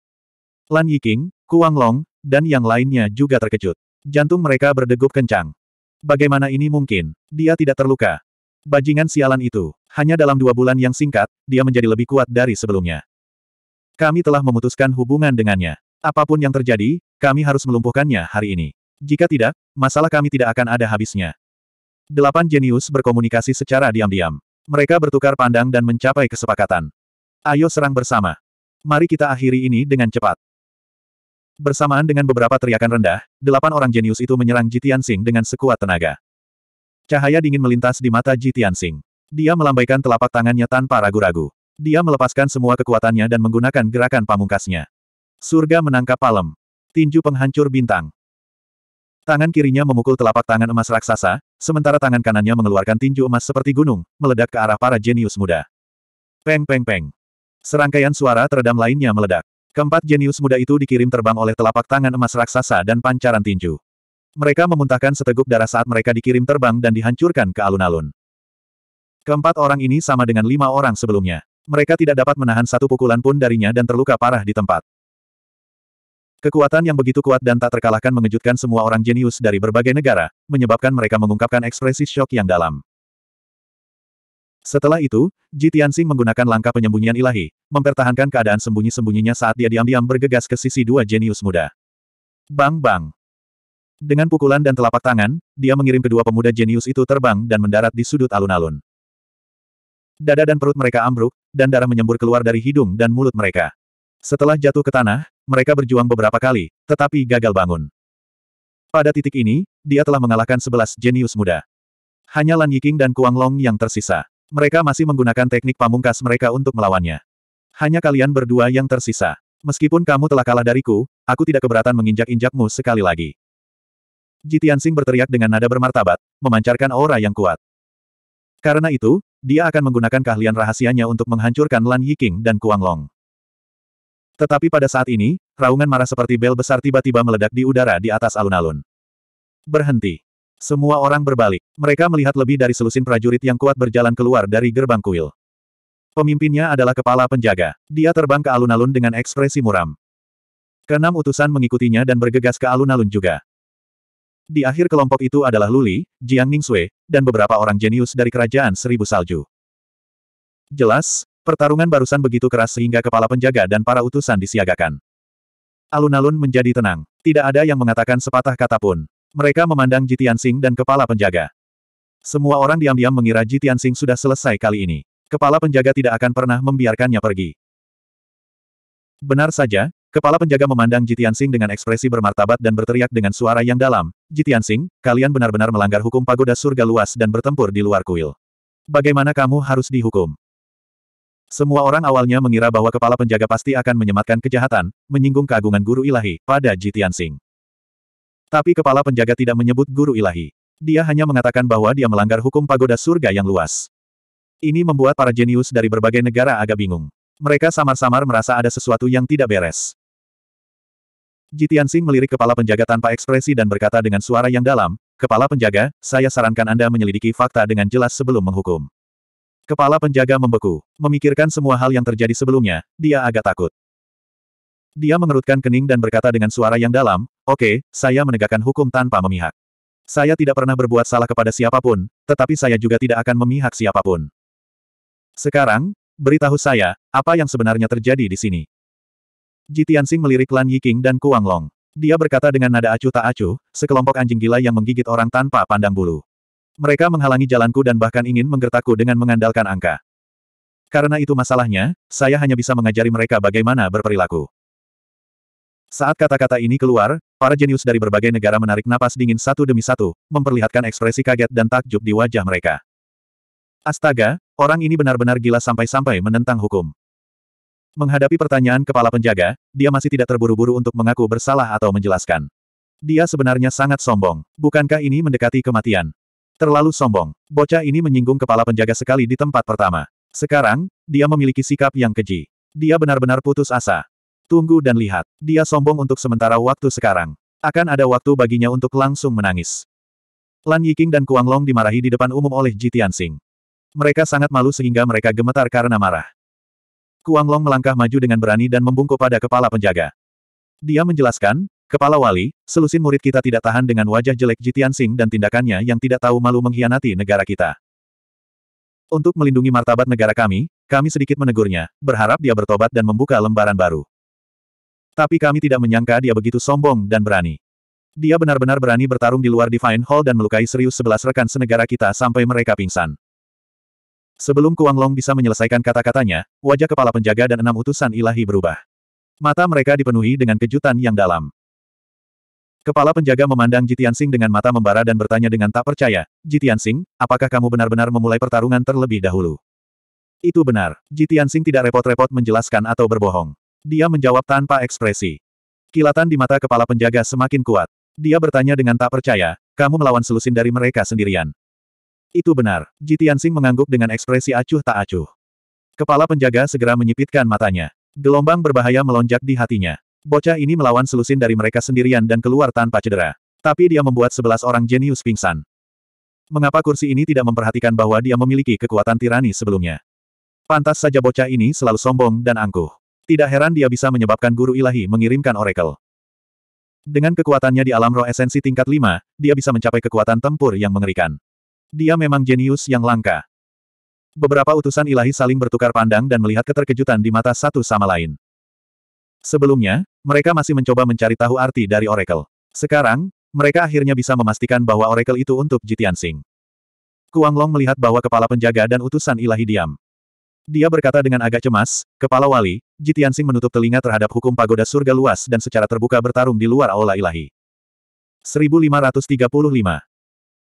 Lan Yiking, Kuang Long, dan yang lainnya juga terkejut. Jantung mereka berdegup kencang. Bagaimana ini mungkin? Dia tidak terluka. Bajingan sialan itu. Hanya dalam dua bulan yang singkat, dia menjadi lebih kuat dari sebelumnya. Kami telah memutuskan hubungan dengannya. Apapun yang terjadi, kami harus melumpuhkannya hari ini. Jika tidak, masalah kami tidak akan ada habisnya. Delapan jenius berkomunikasi secara diam-diam. Mereka bertukar pandang dan mencapai kesepakatan. Ayo serang bersama. Mari kita akhiri ini dengan cepat. Bersamaan dengan beberapa teriakan rendah, delapan orang jenius itu menyerang Jitian Sing dengan sekuat tenaga. Cahaya dingin melintas di mata Jitian Sing. Dia melambaikan telapak tangannya tanpa ragu-ragu. Dia melepaskan semua kekuatannya dan menggunakan gerakan pamungkasnya. Surga menangkap palem. Tinju penghancur bintang. Tangan kirinya memukul telapak tangan emas raksasa, sementara tangan kanannya mengeluarkan tinju emas seperti gunung, meledak ke arah para jenius muda. Peng peng peng. Serangkaian suara teredam lainnya meledak. Keempat jenius muda itu dikirim terbang oleh telapak tangan emas raksasa dan pancaran tinju. Mereka memuntahkan seteguk darah saat mereka dikirim terbang dan dihancurkan ke alun-alun. Keempat orang ini sama dengan lima orang sebelumnya. Mereka tidak dapat menahan satu pukulan pun darinya dan terluka parah di tempat. Kekuatan yang begitu kuat dan tak terkalahkan mengejutkan semua orang jenius dari berbagai negara, menyebabkan mereka mengungkapkan ekspresi shock yang dalam. Setelah itu, Ji Tianxing menggunakan langkah penyembunyian ilahi, mempertahankan keadaan sembunyi-sembunyinya saat dia diam-diam bergegas ke sisi dua jenius muda. Bang bang. Dengan pukulan dan telapak tangan, dia mengirim kedua pemuda jenius itu terbang dan mendarat di sudut alun-alun. Dada dan perut mereka ambruk, dan darah menyembur keluar dari hidung dan mulut mereka. Setelah jatuh ke tanah, mereka berjuang beberapa kali, tetapi gagal bangun. Pada titik ini, dia telah mengalahkan sebelas jenius muda. Hanya Lan Yiking dan Kuang Long yang tersisa. Mereka masih menggunakan teknik pamungkas mereka untuk melawannya. Hanya kalian berdua yang tersisa. Meskipun kamu telah kalah dariku, aku tidak keberatan menginjak-injakmu sekali lagi. Jitian Sing berteriak dengan nada bermartabat, memancarkan aura yang kuat. Karena itu, dia akan menggunakan keahlian rahasianya untuk menghancurkan Lan Yiking dan Kuang Long. Tetapi pada saat ini, raungan marah seperti bel besar tiba-tiba meledak di udara di atas alun-alun. Berhenti. Semua orang berbalik. Mereka melihat lebih dari selusin prajurit yang kuat berjalan keluar dari gerbang kuil. Pemimpinnya adalah kepala penjaga. Dia terbang ke alun-alun dengan ekspresi muram. Kenam utusan mengikutinya dan bergegas ke alun-alun juga. Di akhir kelompok itu adalah Luli, Jiang Ningxue, dan beberapa orang jenius dari kerajaan Seribu Salju. Jelas, pertarungan barusan begitu keras sehingga kepala penjaga dan para utusan disiagakan. Alun-alun menjadi tenang. Tidak ada yang mengatakan sepatah kata pun. Mereka memandang Sing dan kepala penjaga. Semua orang diam-diam mengira Sing sudah selesai kali ini. Kepala penjaga tidak akan pernah membiarkannya pergi. Benar saja, Kepala penjaga memandang Jitian Sing dengan ekspresi bermartabat dan berteriak dengan suara yang dalam, Jitian Sing, kalian benar-benar melanggar hukum pagoda surga luas dan bertempur di luar kuil. Bagaimana kamu harus dihukum? Semua orang awalnya mengira bahwa kepala penjaga pasti akan menyematkan kejahatan, menyinggung keagungan guru ilahi, pada Jitian Sing. Tapi kepala penjaga tidak menyebut guru ilahi. Dia hanya mengatakan bahwa dia melanggar hukum pagoda surga yang luas. Ini membuat para jenius dari berbagai negara agak bingung. Mereka samar-samar merasa ada sesuatu yang tidak beres. Jitian Sing melirik kepala penjaga tanpa ekspresi dan berkata dengan suara yang dalam, Kepala penjaga, saya sarankan Anda menyelidiki fakta dengan jelas sebelum menghukum. Kepala penjaga membeku, memikirkan semua hal yang terjadi sebelumnya, dia agak takut. Dia mengerutkan kening dan berkata dengan suara yang dalam, Oke, okay, saya menegakkan hukum tanpa memihak. Saya tidak pernah berbuat salah kepada siapapun, tetapi saya juga tidak akan memihak siapapun. Sekarang, beritahu saya, apa yang sebenarnya terjadi di sini. Ji Tianxing melirik Lan Yiking dan Kuang Long. Dia berkata dengan nada acuh tak acuh, sekelompok anjing gila yang menggigit orang tanpa pandang bulu. Mereka menghalangi jalanku dan bahkan ingin menggertakku dengan mengandalkan angka. Karena itu masalahnya, saya hanya bisa mengajari mereka bagaimana berperilaku. Saat kata-kata ini keluar, para jenius dari berbagai negara menarik napas dingin satu demi satu, memperlihatkan ekspresi kaget dan takjub di wajah mereka. Astaga, orang ini benar-benar gila sampai-sampai menentang hukum. Menghadapi pertanyaan kepala penjaga, dia masih tidak terburu-buru untuk mengaku bersalah atau menjelaskan. Dia sebenarnya sangat sombong. Bukankah ini mendekati kematian? Terlalu sombong. Bocah ini menyinggung kepala penjaga sekali di tempat pertama. Sekarang, dia memiliki sikap yang keji. Dia benar-benar putus asa. Tunggu dan lihat. Dia sombong untuk sementara waktu sekarang. Akan ada waktu baginya untuk langsung menangis. Lan Yiking dan Kuang Long dimarahi di depan umum oleh Jitian Sing. Mereka sangat malu sehingga mereka gemetar karena marah. Kuang Long melangkah maju dengan berani dan membungkuk pada kepala penjaga. Dia menjelaskan, Kepala Wali, selusin murid kita tidak tahan dengan wajah jelek Jitian Sing dan tindakannya yang tidak tahu malu mengkhianati negara kita. Untuk melindungi martabat negara kami, kami sedikit menegurnya, berharap dia bertobat dan membuka lembaran baru. Tapi kami tidak menyangka dia begitu sombong dan berani. Dia benar-benar berani bertarung di luar Divine Hall dan melukai serius sebelas rekan senegara kita sampai mereka pingsan. Sebelum Kuang Long bisa menyelesaikan kata-katanya, wajah kepala penjaga dan enam utusan ilahi berubah. Mata mereka dipenuhi dengan kejutan yang dalam. Kepala penjaga memandang Jitian Sing dengan mata membara dan bertanya dengan tak percaya, Jitian Sing, apakah kamu benar-benar memulai pertarungan terlebih dahulu? Itu benar. Jitian Sing tidak repot-repot menjelaskan atau berbohong. Dia menjawab tanpa ekspresi. Kilatan di mata kepala penjaga semakin kuat. Dia bertanya dengan tak percaya, kamu melawan selusin dari mereka sendirian. Itu benar. Jitian Tianxing mengangguk dengan ekspresi acuh tak acuh. Kepala penjaga segera menyipitkan matanya. Gelombang berbahaya melonjak di hatinya. Bocah ini melawan selusin dari mereka sendirian dan keluar tanpa cedera. Tapi dia membuat sebelas orang jenius pingsan. Mengapa kursi ini tidak memperhatikan bahwa dia memiliki kekuatan tirani sebelumnya? Pantas saja bocah ini selalu sombong dan angkuh. Tidak heran dia bisa menyebabkan guru ilahi mengirimkan oracle. Dengan kekuatannya di alam roh esensi tingkat 5, dia bisa mencapai kekuatan tempur yang mengerikan. Dia memang jenius yang langka. Beberapa utusan ilahi saling bertukar pandang dan melihat keterkejutan di mata satu sama lain. Sebelumnya, mereka masih mencoba mencari tahu arti dari Oracle. Sekarang, mereka akhirnya bisa memastikan bahwa Oracle itu untuk Jitian Sing. Kuang Long melihat bahwa kepala penjaga dan utusan ilahi diam. Dia berkata dengan agak cemas, Kepala Wali, Jitian Sing menutup telinga terhadap hukum pagoda surga luas dan secara terbuka bertarung di luar aula ilahi. 1535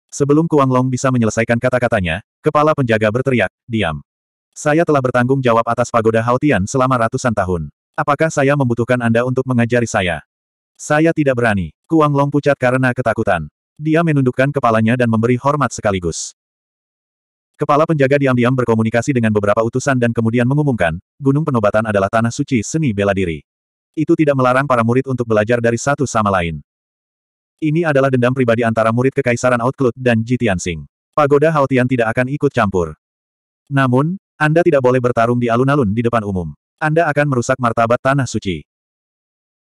Sebelum Kuang Long bisa menyelesaikan kata-katanya, kepala penjaga berteriak, diam. Saya telah bertanggung jawab atas pagoda Haotian selama ratusan tahun. Apakah saya membutuhkan Anda untuk mengajari saya? Saya tidak berani. Kuang Long pucat karena ketakutan. Dia menundukkan kepalanya dan memberi hormat sekaligus. Kepala penjaga diam-diam berkomunikasi dengan beberapa utusan dan kemudian mengumumkan, Gunung Penobatan adalah tanah suci seni bela diri. Itu tidak melarang para murid untuk belajar dari satu sama lain. Ini adalah dendam pribadi antara murid Kekaisaran Outclut dan Jitian Tianxing. Pagoda Haotian tidak akan ikut campur. Namun, Anda tidak boleh bertarung di alun-alun di depan umum. Anda akan merusak martabat Tanah Suci.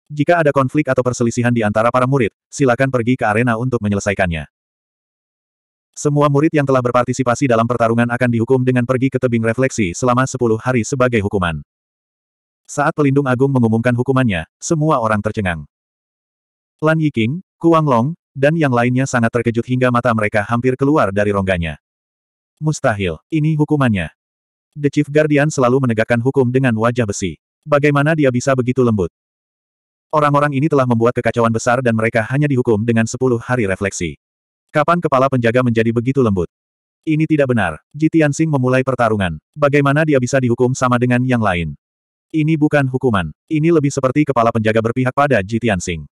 Jika ada konflik atau perselisihan di antara para murid, silakan pergi ke arena untuk menyelesaikannya. Semua murid yang telah berpartisipasi dalam pertarungan akan dihukum dengan pergi ke tebing refleksi selama 10 hari sebagai hukuman. Saat pelindung agung mengumumkan hukumannya, semua orang tercengang. Lan Yiking, Kuang Long, dan yang lainnya sangat terkejut hingga mata mereka hampir keluar dari rongganya. Mustahil, ini hukumannya. The Chief Guardian selalu menegakkan hukum dengan wajah besi. Bagaimana dia bisa begitu lembut? Orang-orang ini telah membuat kekacauan besar dan mereka hanya dihukum dengan sepuluh hari refleksi. Kapan kepala penjaga menjadi begitu lembut? Ini tidak benar. Jitian Sing memulai pertarungan. Bagaimana dia bisa dihukum sama dengan yang lain? Ini bukan hukuman. Ini lebih seperti kepala penjaga berpihak pada Jitian Sing.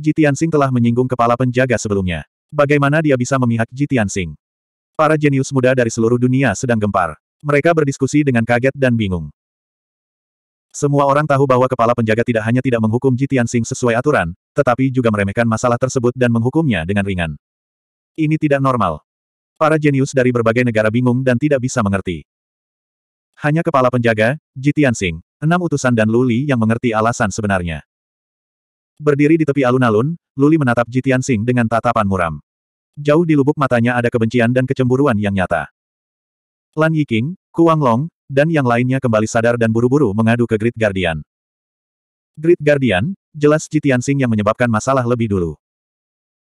Ji Tianxing telah menyinggung kepala penjaga sebelumnya. Bagaimana dia bisa memihak Ji Tianxing? Para jenius muda dari seluruh dunia sedang gempar. Mereka berdiskusi dengan kaget dan bingung. Semua orang tahu bahwa kepala penjaga tidak hanya tidak menghukum Ji Tianxing sesuai aturan, tetapi juga meremehkan masalah tersebut dan menghukumnya dengan ringan. Ini tidak normal. Para jenius dari berbagai negara bingung dan tidak bisa mengerti. Hanya kepala penjaga, Ji Tianxing, enam utusan dan Luli yang mengerti alasan sebenarnya. Berdiri di tepi alun-alun, Luli menatap Jitian Sing dengan tatapan muram. Jauh di lubuk matanya ada kebencian dan kecemburuan yang nyata. Lan Yiking, Kuang Long, dan yang lainnya kembali sadar dan buru-buru mengadu ke Great Guardian. Great Guardian, jelas Jitian Sing yang menyebabkan masalah lebih dulu.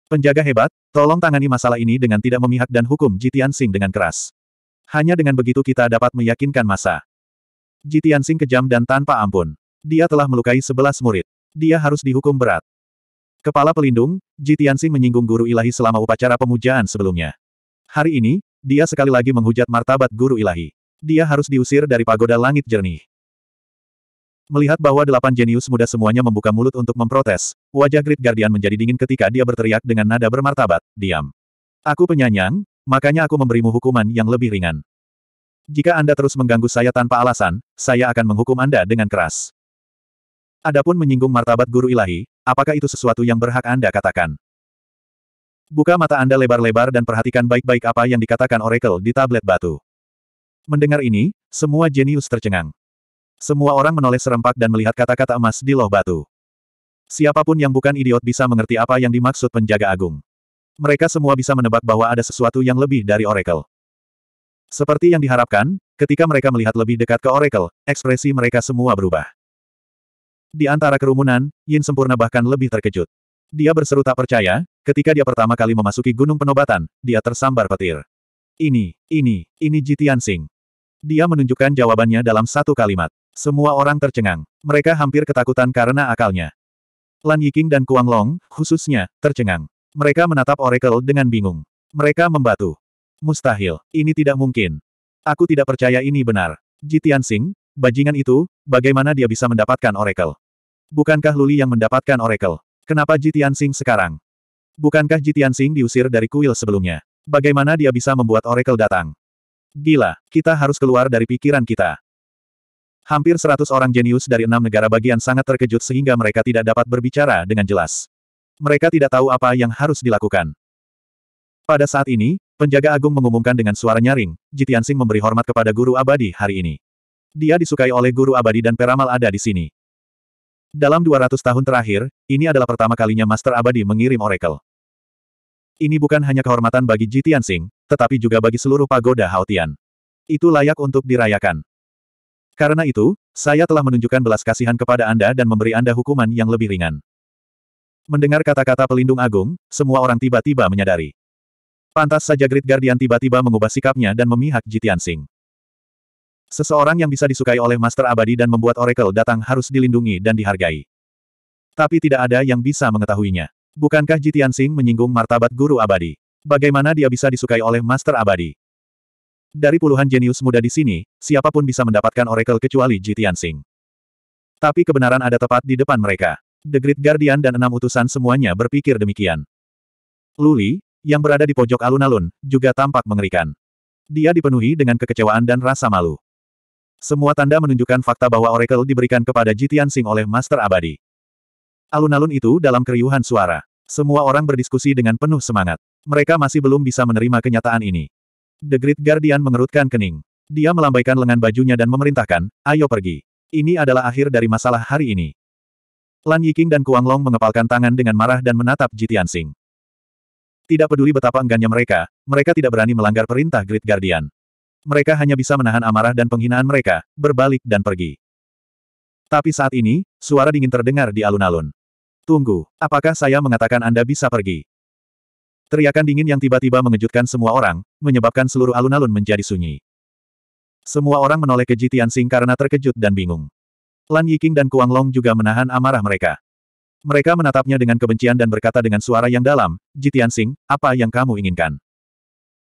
Penjaga hebat, tolong tangani masalah ini dengan tidak memihak dan hukum Jitian Sing dengan keras. Hanya dengan begitu kita dapat meyakinkan masa. Jitian Sing kejam dan tanpa ampun. Dia telah melukai sebelas murid dia harus dihukum berat. Kepala pelindung, Ji Tianxing menyinggung guru ilahi selama upacara pemujaan sebelumnya. Hari ini, dia sekali lagi menghujat martabat guru ilahi. Dia harus diusir dari pagoda langit jernih. Melihat bahwa delapan jenius muda semuanya membuka mulut untuk memprotes, wajah Great Guardian menjadi dingin ketika dia berteriak dengan nada bermartabat, diam. Aku penyanyang, makanya aku memberimu hukuman yang lebih ringan. Jika Anda terus mengganggu saya tanpa alasan, saya akan menghukum Anda dengan keras. Adapun menyinggung martabat guru ilahi, apakah itu sesuatu yang berhak Anda katakan? Buka mata Anda lebar-lebar dan perhatikan baik-baik apa yang dikatakan Oracle di tablet batu. Mendengar ini, semua jenius tercengang. Semua orang menoleh serempak dan melihat kata-kata emas di loh batu. Siapapun yang bukan idiot bisa mengerti apa yang dimaksud penjaga agung. Mereka semua bisa menebak bahwa ada sesuatu yang lebih dari Oracle. Seperti yang diharapkan, ketika mereka melihat lebih dekat ke Oracle, ekspresi mereka semua berubah. Di antara kerumunan, Yin sempurna bahkan lebih terkejut. Dia berseru tak percaya, ketika dia pertama kali memasuki gunung penobatan, dia tersambar petir. Ini, ini, ini Jitian Sing. Dia menunjukkan jawabannya dalam satu kalimat. Semua orang tercengang. Mereka hampir ketakutan karena akalnya. Lan Yiking dan Kuang Long, khususnya, tercengang. Mereka menatap Oracle dengan bingung. Mereka membatu. Mustahil, ini tidak mungkin. Aku tidak percaya ini benar. Jitian Sing, Bajingan itu, bagaimana dia bisa mendapatkan Oracle? Bukankah Luli yang mendapatkan Oracle? Kenapa Jitian Sing sekarang? Bukankah Jitian Sing diusir dari kuil sebelumnya? Bagaimana dia bisa membuat Oracle datang? Gila, kita harus keluar dari pikiran kita. Hampir seratus orang jenius dari enam negara bagian sangat terkejut sehingga mereka tidak dapat berbicara dengan jelas. Mereka tidak tahu apa yang harus dilakukan. Pada saat ini, penjaga agung mengumumkan dengan suara nyaring, Jitian Sing memberi hormat kepada guru abadi hari ini. Dia disukai oleh guru abadi dan peramal ada di sini. Dalam 200 tahun terakhir, ini adalah pertama kalinya Master Abadi mengirim Oracle. Ini bukan hanya kehormatan bagi Ji Tianxing, tetapi juga bagi seluruh pagoda Haotian. Itu layak untuk dirayakan. Karena itu, saya telah menunjukkan belas kasihan kepada Anda dan memberi Anda hukuman yang lebih ringan. Mendengar kata-kata pelindung agung, semua orang tiba-tiba menyadari. Pantas saja Great Guardian tiba-tiba mengubah sikapnya dan memihak Jitian Singh. Seseorang yang bisa disukai oleh Master Abadi dan membuat Oracle datang harus dilindungi dan dihargai. Tapi tidak ada yang bisa mengetahuinya. Bukankah Jitian Sing menyinggung martabat guru abadi? Bagaimana dia bisa disukai oleh Master Abadi? Dari puluhan jenius muda di sini, siapapun bisa mendapatkan Oracle kecuali Jitian Sing. Tapi kebenaran ada tepat di depan mereka. The Great Guardian dan enam utusan semuanya berpikir demikian. Luli, yang berada di pojok alun-alun, juga tampak mengerikan. Dia dipenuhi dengan kekecewaan dan rasa malu. Semua tanda menunjukkan fakta bahwa Oracle diberikan kepada Jitian Sing oleh Master Abadi. Alun-alun itu dalam keriuhan suara. Semua orang berdiskusi dengan penuh semangat. Mereka masih belum bisa menerima kenyataan ini. The Great Guardian mengerutkan kening. Dia melambaikan lengan bajunya dan memerintahkan, ayo pergi. Ini adalah akhir dari masalah hari ini. Lan Yiking dan Kuang Long mengepalkan tangan dengan marah dan menatap Jitian Sing. Tidak peduli betapa enggannya mereka, mereka tidak berani melanggar perintah Great Guardian mereka hanya bisa menahan amarah dan penghinaan mereka, berbalik dan pergi. Tapi saat ini, suara dingin terdengar di alun-alun. Tunggu, apakah saya mengatakan Anda bisa pergi? Teriakan dingin yang tiba-tiba mengejutkan semua orang, menyebabkan seluruh alun-alun menjadi sunyi. Semua orang menoleh ke Jitian Sing karena terkejut dan bingung. Lan Yiking dan Kuang Long juga menahan amarah mereka. Mereka menatapnya dengan kebencian dan berkata dengan suara yang dalam, Jitian Sing, apa yang kamu inginkan?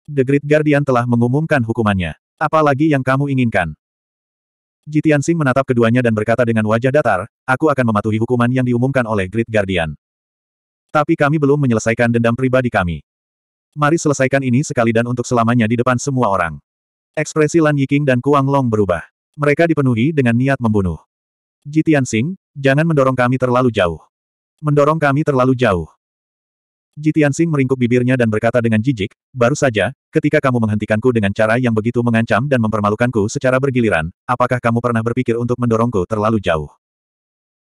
The Great Guardian telah mengumumkan hukumannya. Apalagi yang kamu inginkan? Jitian Sing menatap keduanya dan berkata dengan wajah datar, aku akan mematuhi hukuman yang diumumkan oleh Great Guardian. Tapi kami belum menyelesaikan dendam pribadi kami. Mari selesaikan ini sekali dan untuk selamanya di depan semua orang. Ekspresi Lan Yiking dan Kuang Long berubah. Mereka dipenuhi dengan niat membunuh. Jitian Sing, jangan mendorong kami terlalu jauh. Mendorong kami terlalu jauh. Jitian Sing meringkuk bibirnya dan berkata dengan jijik, baru saja, ketika kamu menghentikanku dengan cara yang begitu mengancam dan mempermalukanku secara bergiliran, apakah kamu pernah berpikir untuk mendorongku terlalu jauh?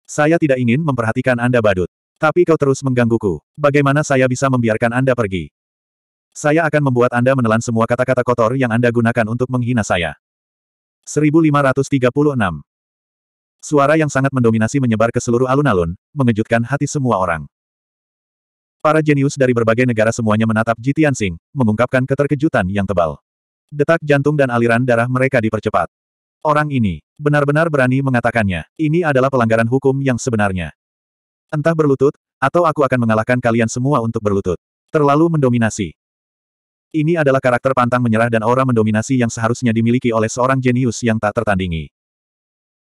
Saya tidak ingin memperhatikan Anda badut. Tapi kau terus menggangguku. Bagaimana saya bisa membiarkan Anda pergi? Saya akan membuat Anda menelan semua kata-kata kotor yang Anda gunakan untuk menghina saya. 1536 Suara yang sangat mendominasi menyebar ke seluruh alun-alun, mengejutkan hati semua orang. Para jenius dari berbagai negara semuanya menatap Ji Tianxing, mengungkapkan keterkejutan yang tebal. Detak jantung dan aliran darah mereka dipercepat. Orang ini, benar-benar berani mengatakannya, ini adalah pelanggaran hukum yang sebenarnya. Entah berlutut, atau aku akan mengalahkan kalian semua untuk berlutut. Terlalu mendominasi. Ini adalah karakter pantang menyerah dan aura mendominasi yang seharusnya dimiliki oleh seorang jenius yang tak tertandingi.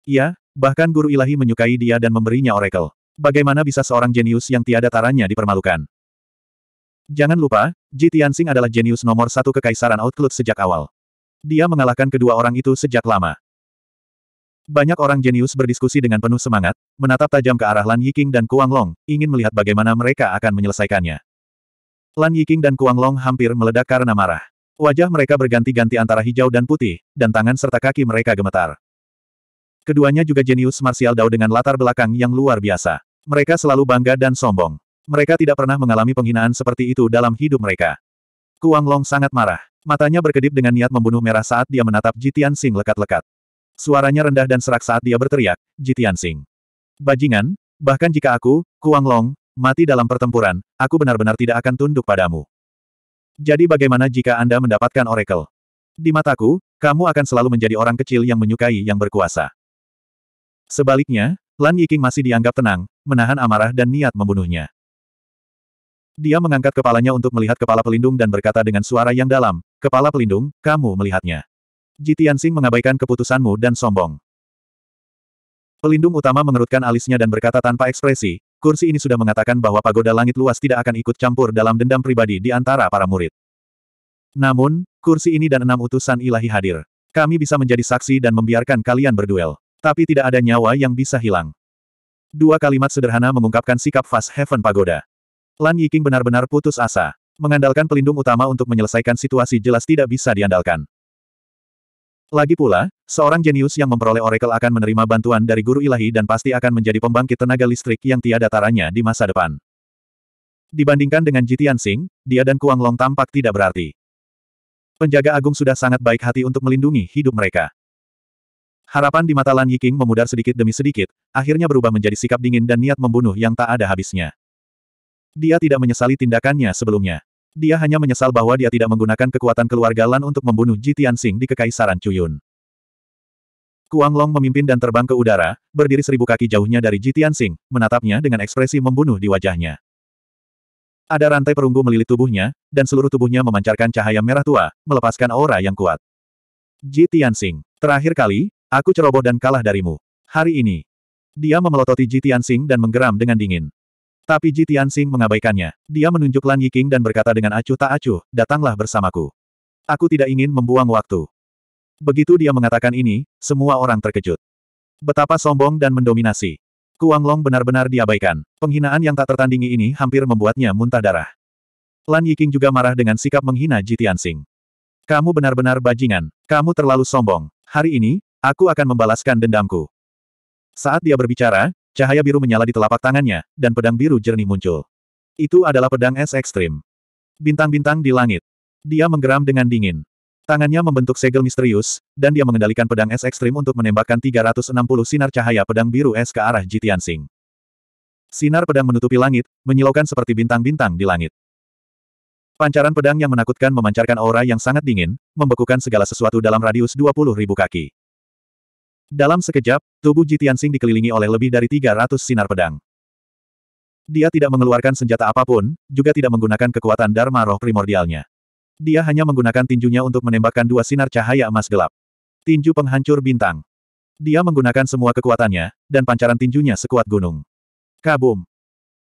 Ya, bahkan guru ilahi menyukai dia dan memberinya oracle. Bagaimana bisa seorang jenius yang tiada taranya dipermalukan? Jangan lupa, Ji Tianxing adalah jenius nomor satu kekaisaran Outcloud sejak awal. Dia mengalahkan kedua orang itu sejak lama. Banyak orang jenius berdiskusi dengan penuh semangat, menatap tajam ke arah Lan Yiking dan Kuang Long, ingin melihat bagaimana mereka akan menyelesaikannya. Lan Yiking dan Kuang Long hampir meledak karena marah. Wajah mereka berganti-ganti antara hijau dan putih, dan tangan serta kaki mereka gemetar. Keduanya juga jenius marsial dao dengan latar belakang yang luar biasa. Mereka selalu bangga dan sombong. Mereka tidak pernah mengalami penghinaan seperti itu dalam hidup mereka. Kuang Long sangat marah. Matanya berkedip dengan niat membunuh merah saat dia menatap Jitian Sing lekat-lekat. Suaranya rendah dan serak saat dia berteriak, Jitian Sing. Bajingan, bahkan jika aku, Kuang Long, mati dalam pertempuran, aku benar-benar tidak akan tunduk padamu. Jadi bagaimana jika Anda mendapatkan Oracle? Di mataku, kamu akan selalu menjadi orang kecil yang menyukai yang berkuasa. Sebaliknya, Lan Yiking masih dianggap tenang, menahan amarah dan niat membunuhnya. Dia mengangkat kepalanya untuk melihat kepala pelindung dan berkata dengan suara yang dalam, Kepala pelindung, kamu melihatnya. Jitiansing mengabaikan keputusanmu dan sombong. Pelindung utama mengerutkan alisnya dan berkata tanpa ekspresi, kursi ini sudah mengatakan bahwa pagoda langit luas tidak akan ikut campur dalam dendam pribadi di antara para murid. Namun, kursi ini dan enam utusan ilahi hadir. Kami bisa menjadi saksi dan membiarkan kalian berduel. Tapi tidak ada nyawa yang bisa hilang. Dua kalimat sederhana mengungkapkan sikap Fast Heaven Pagoda. Lan Yiking benar-benar putus asa. Mengandalkan pelindung utama untuk menyelesaikan situasi jelas tidak bisa diandalkan. Lagi pula, seorang jenius yang memperoleh oracle akan menerima bantuan dari guru ilahi dan pasti akan menjadi pembangkit tenaga listrik yang tiada taranya di masa depan. Dibandingkan dengan Jitian Sing, dia dan Kuang Long tampak tidak berarti. Penjaga agung sudah sangat baik hati untuk melindungi hidup mereka. Harapan di mata Lan Yiking memudar sedikit demi sedikit, akhirnya berubah menjadi sikap dingin dan niat membunuh yang tak ada habisnya. Dia tidak menyesali tindakannya sebelumnya. Dia hanya menyesal bahwa dia tidak menggunakan kekuatan keluarga Lan untuk membunuh Ji Tianxing di Kekaisaran Cuyun. Kuang Long memimpin dan terbang ke udara, berdiri seribu kaki jauhnya dari Ji Tianxing, menatapnya dengan ekspresi membunuh di wajahnya. Ada rantai perunggu melilit tubuhnya, dan seluruh tubuhnya memancarkan cahaya merah tua, melepaskan aura yang kuat. Ji Tianxing. Terakhir kali, Aku ceroboh dan kalah darimu. Hari ini. Dia memelototi Ji Tianxing dan menggeram dengan dingin. Tapi Ji Tianxing mengabaikannya. Dia menunjuk Lan Yiking dan berkata dengan acuh tak acuh, datanglah bersamaku. Aku tidak ingin membuang waktu. Begitu dia mengatakan ini, semua orang terkejut. Betapa sombong dan mendominasi. Kuang Long benar-benar diabaikan. Penghinaan yang tak tertandingi ini hampir membuatnya muntah darah. Lan Yiking juga marah dengan sikap menghina Ji Tianxing. Kamu benar-benar bajingan. Kamu terlalu sombong. Hari ini, Aku akan membalaskan dendamku. Saat dia berbicara, cahaya biru menyala di telapak tangannya, dan pedang biru jernih muncul. Itu adalah pedang es ekstrim. Bintang-bintang di langit. Dia menggeram dengan dingin. Tangannya membentuk segel misterius, dan dia mengendalikan pedang es ekstrim untuk menembakkan 360 sinar cahaya pedang biru es ke arah Jitian Sing. Sinar pedang menutupi langit, menyilaukan seperti bintang-bintang di langit. Pancaran pedang yang menakutkan memancarkan aura yang sangat dingin, membekukan segala sesuatu dalam radius 20.000 kaki. Dalam sekejap, tubuh Jitian Sing dikelilingi oleh lebih dari 300 sinar pedang. Dia tidak mengeluarkan senjata apapun, juga tidak menggunakan kekuatan Dharma roh primordialnya. Dia hanya menggunakan tinjunya untuk menembakkan dua sinar cahaya emas gelap. Tinju penghancur bintang. Dia menggunakan semua kekuatannya, dan pancaran tinjunya sekuat gunung. Kabum!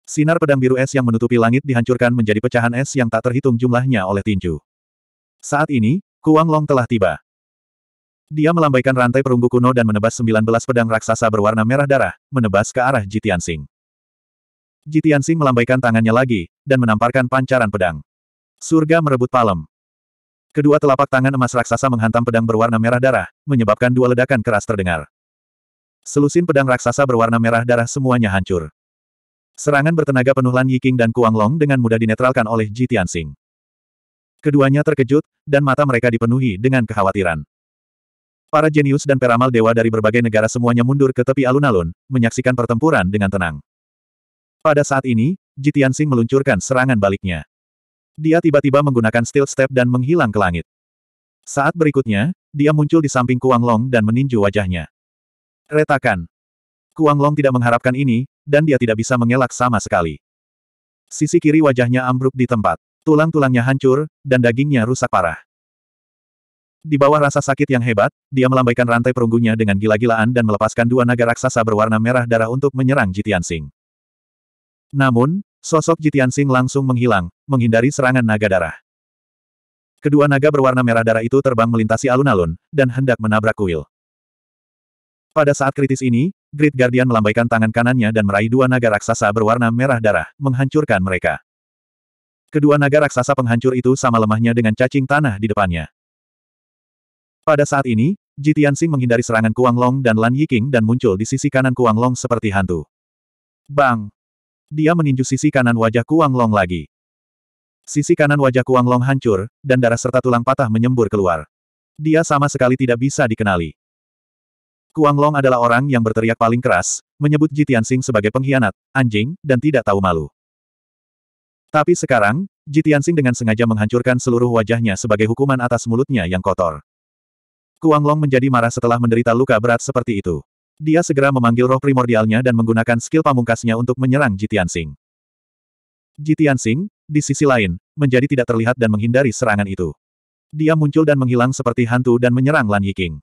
Sinar pedang biru es yang menutupi langit dihancurkan menjadi pecahan es yang tak terhitung jumlahnya oleh tinju. Saat ini, Kuang Long telah tiba. Dia melambaikan rantai perunggu kuno dan menebas 19 pedang raksasa berwarna merah darah, menebas ke arah Jitian Sing. Jitian Sing melambaikan tangannya lagi, dan menamparkan pancaran pedang. Surga merebut palem. Kedua telapak tangan emas raksasa menghantam pedang berwarna merah darah, menyebabkan dua ledakan keras terdengar. Selusin pedang raksasa berwarna merah darah semuanya hancur. Serangan bertenaga penuh Lan Yiking dan Kuang Long dengan mudah dinetralkan oleh Jitian Sing. Keduanya terkejut, dan mata mereka dipenuhi dengan kekhawatiran. Para jenius dan peramal dewa dari berbagai negara semuanya mundur ke tepi alun-alun, menyaksikan pertempuran dengan tenang. Pada saat ini, Jitian Sing meluncurkan serangan baliknya. Dia tiba-tiba menggunakan steel step dan menghilang ke langit. Saat berikutnya, dia muncul di samping Kuang Long dan meninju wajahnya. Retakan. Kuang Long tidak mengharapkan ini, dan dia tidak bisa mengelak sama sekali. Sisi kiri wajahnya ambruk di tempat. Tulang-tulangnya hancur, dan dagingnya rusak parah. Di bawah rasa sakit yang hebat, dia melambaikan rantai perunggunya dengan gila-gilaan dan melepaskan dua naga raksasa berwarna merah darah untuk menyerang Jitian Sing. Namun, sosok Jitian Sing langsung menghilang, menghindari serangan naga darah. Kedua naga berwarna merah darah itu terbang melintasi alun-alun, dan hendak menabrak kuil. Pada saat kritis ini, Great Guardian melambaikan tangan kanannya dan meraih dua naga raksasa berwarna merah darah, menghancurkan mereka. Kedua naga raksasa penghancur itu sama lemahnya dengan cacing tanah di depannya. Pada saat ini, Ji Tianxing menghindari serangan Kuang Long dan Lan Yiking dan muncul di sisi kanan Kuang Long seperti hantu. Bang! Dia meninju sisi kanan wajah Kuang Long lagi. Sisi kanan wajah Kuang Long hancur, dan darah serta tulang patah menyembur keluar. Dia sama sekali tidak bisa dikenali. Kuang Long adalah orang yang berteriak paling keras, menyebut Ji Tianxing sebagai pengkhianat, anjing, dan tidak tahu malu. Tapi sekarang, Ji Tianxing dengan sengaja menghancurkan seluruh wajahnya sebagai hukuman atas mulutnya yang kotor. Kuang Long menjadi marah setelah menderita luka berat seperti itu. Dia segera memanggil roh primordialnya dan menggunakan skill pamungkasnya untuk menyerang Jitian Sing. Jitian Sing, di sisi lain, menjadi tidak terlihat dan menghindari serangan itu. Dia muncul dan menghilang seperti hantu dan menyerang Lan Yiking.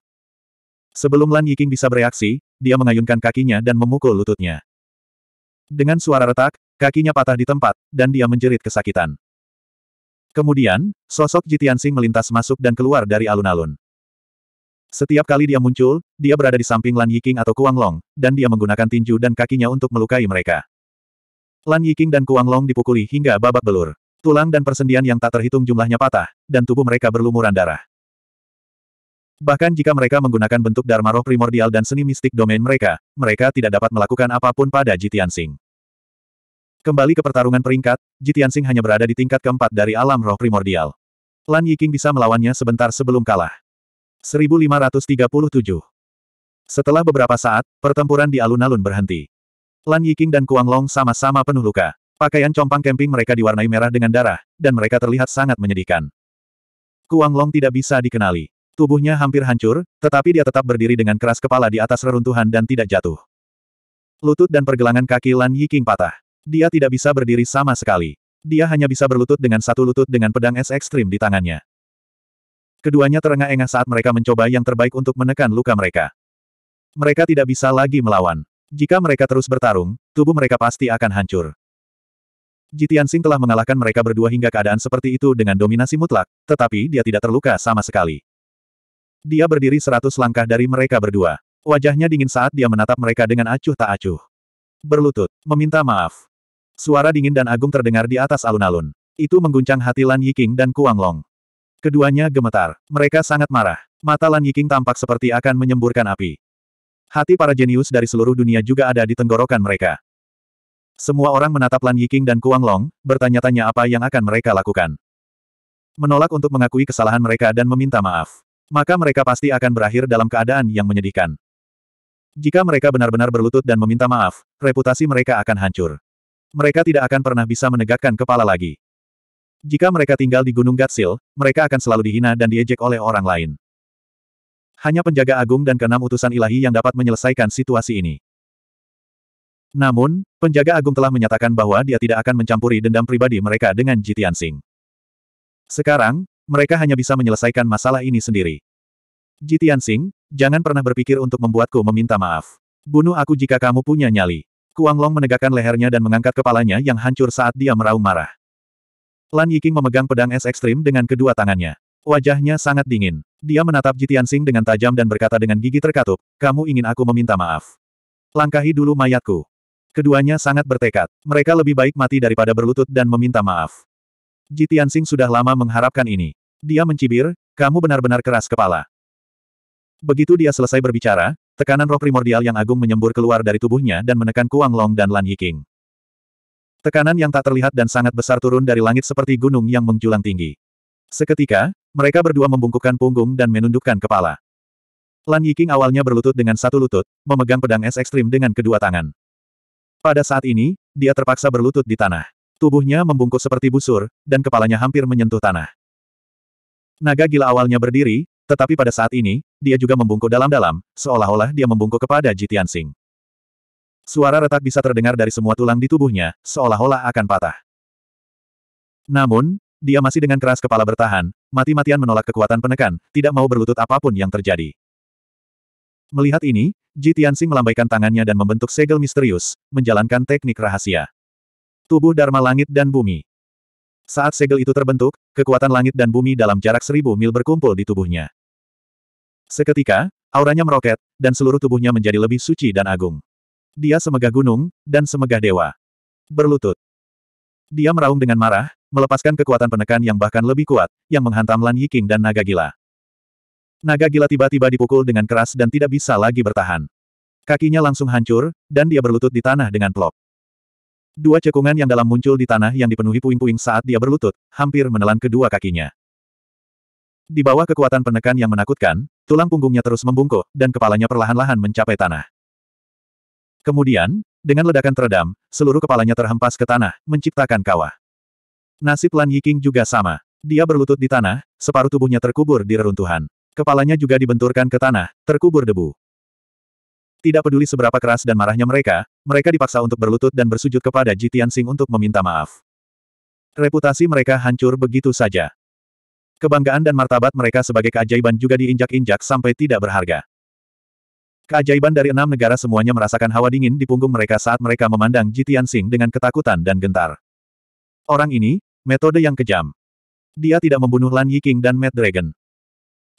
Sebelum Lan Yiking bisa bereaksi, dia mengayunkan kakinya dan memukul lututnya. Dengan suara retak, kakinya patah di tempat, dan dia menjerit kesakitan. Kemudian, sosok Jitian Sing melintas masuk dan keluar dari alun-alun. Setiap kali dia muncul, dia berada di samping Lan Yiking atau Kuang Long, dan dia menggunakan tinju dan kakinya untuk melukai mereka. Lan Yiking dan Kuang Long dipukuli hingga babak belur. Tulang dan persendian yang tak terhitung jumlahnya patah, dan tubuh mereka berlumuran darah. Bahkan jika mereka menggunakan bentuk Dharma roh primordial dan seni mistik domain mereka, mereka tidak dapat melakukan apapun pada Jitian Sing. Kembali ke pertarungan peringkat, Jitian Sing hanya berada di tingkat keempat dari alam roh primordial. Lan Yiking bisa melawannya sebentar sebelum kalah. 1537. Setelah beberapa saat, pertempuran di alun-alun berhenti. Lan Yiking dan Kuang Long sama-sama penuh luka. Pakaian compang camping mereka diwarnai merah dengan darah, dan mereka terlihat sangat menyedihkan. Kuang Long tidak bisa dikenali. Tubuhnya hampir hancur, tetapi dia tetap berdiri dengan keras kepala di atas reruntuhan dan tidak jatuh. Lutut dan pergelangan kaki Lan Yiking patah. Dia tidak bisa berdiri sama sekali. Dia hanya bisa berlutut dengan satu lutut dengan pedang es ekstrim di tangannya. Keduanya terengah-engah saat mereka mencoba yang terbaik untuk menekan luka mereka. Mereka tidak bisa lagi melawan. Jika mereka terus bertarung, tubuh mereka pasti akan hancur. Jitian Sing telah mengalahkan mereka berdua hingga keadaan seperti itu dengan dominasi mutlak, tetapi dia tidak terluka sama sekali. Dia berdiri seratus langkah dari mereka berdua. Wajahnya dingin saat dia menatap mereka dengan acuh tak acuh. Berlutut, meminta maaf. Suara dingin dan agung terdengar di atas alun-alun. Itu mengguncang hati Lan Yiking dan Kuang Long. Keduanya gemetar. Mereka sangat marah. Mata Lan Yiking tampak seperti akan menyemburkan api. Hati para jenius dari seluruh dunia juga ada di tenggorokan mereka. Semua orang menatap Lan Yiking dan Kuang Long, bertanya-tanya apa yang akan mereka lakukan. Menolak untuk mengakui kesalahan mereka dan meminta maaf. Maka mereka pasti akan berakhir dalam keadaan yang menyedihkan. Jika mereka benar-benar berlutut dan meminta maaf, reputasi mereka akan hancur. Mereka tidak akan pernah bisa menegakkan kepala lagi. Jika mereka tinggal di Gunung Gatsil, mereka akan selalu dihina dan diejek oleh orang lain. Hanya penjaga agung dan keenam utusan ilahi yang dapat menyelesaikan situasi ini. Namun, penjaga agung telah menyatakan bahwa dia tidak akan mencampuri dendam pribadi mereka dengan Jitian Sing. Sekarang, mereka hanya bisa menyelesaikan masalah ini sendiri. Jitian Sing, jangan pernah berpikir untuk membuatku meminta maaf. Bunuh aku jika kamu punya nyali. Kuang Long menegakkan lehernya dan mengangkat kepalanya yang hancur saat dia meraung marah. Lan Yiking memegang pedang es ekstrim dengan kedua tangannya. Wajahnya sangat dingin. Dia menatap Jitian Sing dengan tajam dan berkata dengan gigi terkatup, kamu ingin aku meminta maaf. Langkahi dulu mayatku. Keduanya sangat bertekad. Mereka lebih baik mati daripada berlutut dan meminta maaf. Jitian Sing sudah lama mengharapkan ini. Dia mencibir, kamu benar-benar keras kepala. Begitu dia selesai berbicara, tekanan roh primordial yang agung menyembur keluar dari tubuhnya dan menekan Kuang Long dan Lan Yiking. Tekanan yang tak terlihat dan sangat besar turun dari langit seperti gunung yang menjulang tinggi. Seketika, mereka berdua membungkukkan punggung dan menundukkan kepala. Lan Yiking awalnya berlutut dengan satu lutut, memegang pedang es ekstrim dengan kedua tangan. Pada saat ini, dia terpaksa berlutut di tanah. Tubuhnya membungkuk seperti busur, dan kepalanya hampir menyentuh tanah. Naga gila awalnya berdiri, tetapi pada saat ini, dia juga membungkuk dalam-dalam, seolah-olah dia membungkuk kepada Jitian Sing. Suara retak bisa terdengar dari semua tulang di tubuhnya, seolah-olah akan patah. Namun, dia masih dengan keras kepala bertahan, mati-matian menolak kekuatan penekan, tidak mau berlutut apapun yang terjadi. Melihat ini, Ji Tianxing melambaikan tangannya dan membentuk segel misterius, menjalankan teknik rahasia. Tubuh Dharma Langit dan Bumi Saat segel itu terbentuk, kekuatan langit dan bumi dalam jarak seribu mil berkumpul di tubuhnya. Seketika, auranya meroket, dan seluruh tubuhnya menjadi lebih suci dan agung. Dia semegah gunung, dan semegah dewa. Berlutut. Dia meraung dengan marah, melepaskan kekuatan penekan yang bahkan lebih kuat, yang menghantam Lan Yiking dan Naga Gila. Naga Gila tiba-tiba dipukul dengan keras dan tidak bisa lagi bertahan. Kakinya langsung hancur, dan dia berlutut di tanah dengan plop. Dua cekungan yang dalam muncul di tanah yang dipenuhi puing-puing saat dia berlutut, hampir menelan kedua kakinya. Di bawah kekuatan penekan yang menakutkan, tulang punggungnya terus membungkuk, dan kepalanya perlahan-lahan mencapai tanah. Kemudian, dengan ledakan teredam, seluruh kepalanya terhempas ke tanah, menciptakan kawah. Nasib Lan Yiking juga sama. Dia berlutut di tanah, separuh tubuhnya terkubur di reruntuhan. Kepalanya juga dibenturkan ke tanah, terkubur debu. Tidak peduli seberapa keras dan marahnya mereka, mereka dipaksa untuk berlutut dan bersujud kepada Ji Tianxing untuk meminta maaf. Reputasi mereka hancur begitu saja. Kebanggaan dan martabat mereka sebagai keajaiban juga diinjak-injak sampai tidak berharga. Keajaiban dari enam negara semuanya merasakan hawa dingin di punggung mereka saat mereka memandang Ji Tianxing dengan ketakutan dan gentar. Orang ini, metode yang kejam. Dia tidak membunuh Lan Yiking dan Mad Dragon.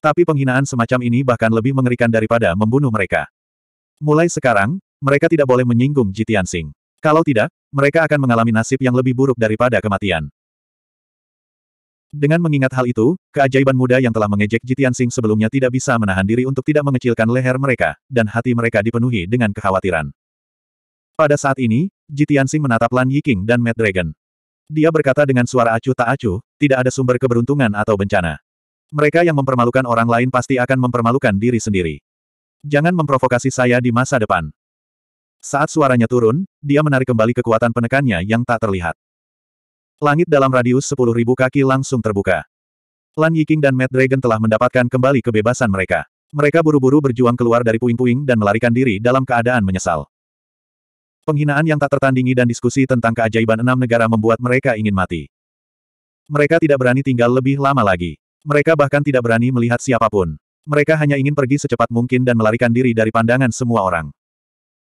Tapi penghinaan semacam ini bahkan lebih mengerikan daripada membunuh mereka. Mulai sekarang, mereka tidak boleh menyinggung Ji Tianxing. Kalau tidak, mereka akan mengalami nasib yang lebih buruk daripada kematian. Dengan mengingat hal itu, keajaiban muda yang telah mengejek Jitian Sing sebelumnya tidak bisa menahan diri untuk tidak mengecilkan leher mereka, dan hati mereka dipenuhi dengan kekhawatiran. Pada saat ini, Jitian Sing menatap Lan Yiking dan Mad Dragon. Dia berkata dengan suara acuh tak acuh, tidak ada sumber keberuntungan atau bencana. Mereka yang mempermalukan orang lain pasti akan mempermalukan diri sendiri. Jangan memprovokasi saya di masa depan. Saat suaranya turun, dia menarik kembali kekuatan penekannya yang tak terlihat. Langit dalam radius sepuluh ribu kaki langsung terbuka. Lan Yiking dan Mad Dragon telah mendapatkan kembali kebebasan mereka. Mereka buru-buru berjuang keluar dari puing-puing dan melarikan diri dalam keadaan menyesal. Penghinaan yang tak tertandingi dan diskusi tentang keajaiban enam negara membuat mereka ingin mati. Mereka tidak berani tinggal lebih lama lagi. Mereka bahkan tidak berani melihat siapapun. Mereka hanya ingin pergi secepat mungkin dan melarikan diri dari pandangan semua orang.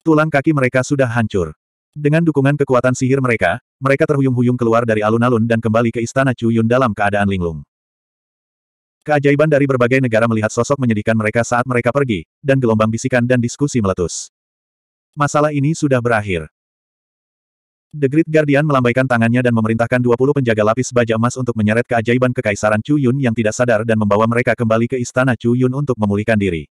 Tulang kaki mereka sudah hancur. Dengan dukungan kekuatan sihir mereka, mereka terhuyung-huyung keluar dari alun-alun dan kembali ke istana Chu dalam keadaan linglung. Keajaiban dari berbagai negara melihat sosok menyedihkan mereka saat mereka pergi, dan gelombang bisikan dan diskusi meletus. Masalah ini sudah berakhir. The Great Guardian melambaikan tangannya dan memerintahkan 20 penjaga lapis baja emas untuk menyeret keajaiban kekaisaran Chu Yun yang tidak sadar dan membawa mereka kembali ke istana Chu Yun untuk memulihkan diri.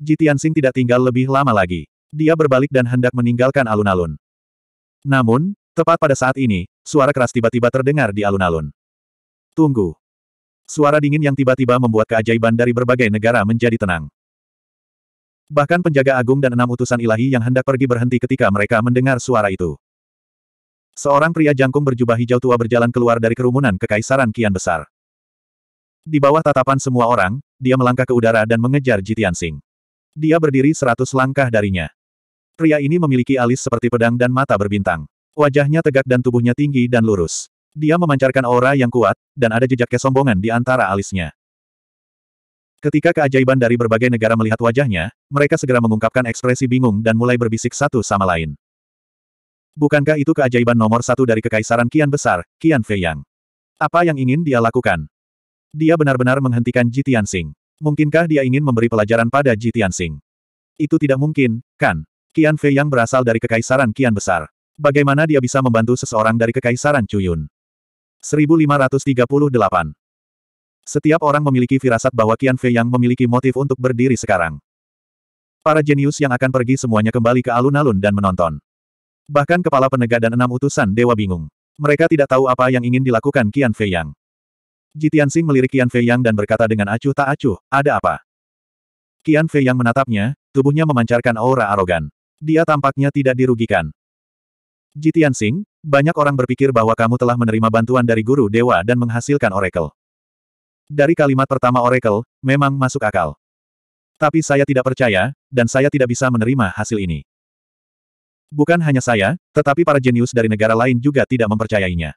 Ji Tianxing tidak tinggal lebih lama lagi. Dia berbalik dan hendak meninggalkan alun-alun. Namun, tepat pada saat ini, suara keras tiba-tiba terdengar di alun-alun. Tunggu. Suara dingin yang tiba-tiba membuat keajaiban dari berbagai negara menjadi tenang. Bahkan penjaga agung dan enam utusan ilahi yang hendak pergi berhenti ketika mereka mendengar suara itu. Seorang pria jangkung berjubah hijau tua berjalan keluar dari kerumunan kekaisaran kian besar. Di bawah tatapan semua orang, dia melangkah ke udara dan mengejar Jitian Singh. Dia berdiri seratus langkah darinya. Pria ini memiliki alis seperti pedang dan mata berbintang. Wajahnya tegak dan tubuhnya tinggi dan lurus. Dia memancarkan aura yang kuat, dan ada jejak kesombongan di antara alisnya. Ketika keajaiban dari berbagai negara melihat wajahnya, mereka segera mengungkapkan ekspresi bingung dan mulai berbisik satu sama lain. Bukankah itu keajaiban nomor satu dari Kekaisaran Kian Besar, Kian Feiyang? Apa yang ingin dia lakukan? Dia benar-benar menghentikan Ji Tianxing. Mungkinkah dia ingin memberi pelajaran pada Ji Tianxing? Itu tidak mungkin, kan? Qian Fei yang berasal dari Kekaisaran Qian Besar. Bagaimana dia bisa membantu seseorang dari Kekaisaran Cuyun? 1538 Setiap orang memiliki firasat bahwa Qian Fei yang memiliki motif untuk berdiri sekarang. Para jenius yang akan pergi semuanya kembali ke alun-alun dan menonton. Bahkan kepala penegak dan enam utusan dewa bingung. Mereka tidak tahu apa yang ingin dilakukan Qian Fei Yang. Jitian Sing melirik Qian Fei Yang dan berkata dengan acuh tak acuh, ada apa? Qian Fei Yang menatapnya, tubuhnya memancarkan aura arogan dia tampaknya tidak dirugikan. Jitian Sing, banyak orang berpikir bahwa kamu telah menerima bantuan dari guru dewa dan menghasilkan oracle. Dari kalimat pertama oracle, memang masuk akal. Tapi saya tidak percaya, dan saya tidak bisa menerima hasil ini. Bukan hanya saya, tetapi para jenius dari negara lain juga tidak mempercayainya.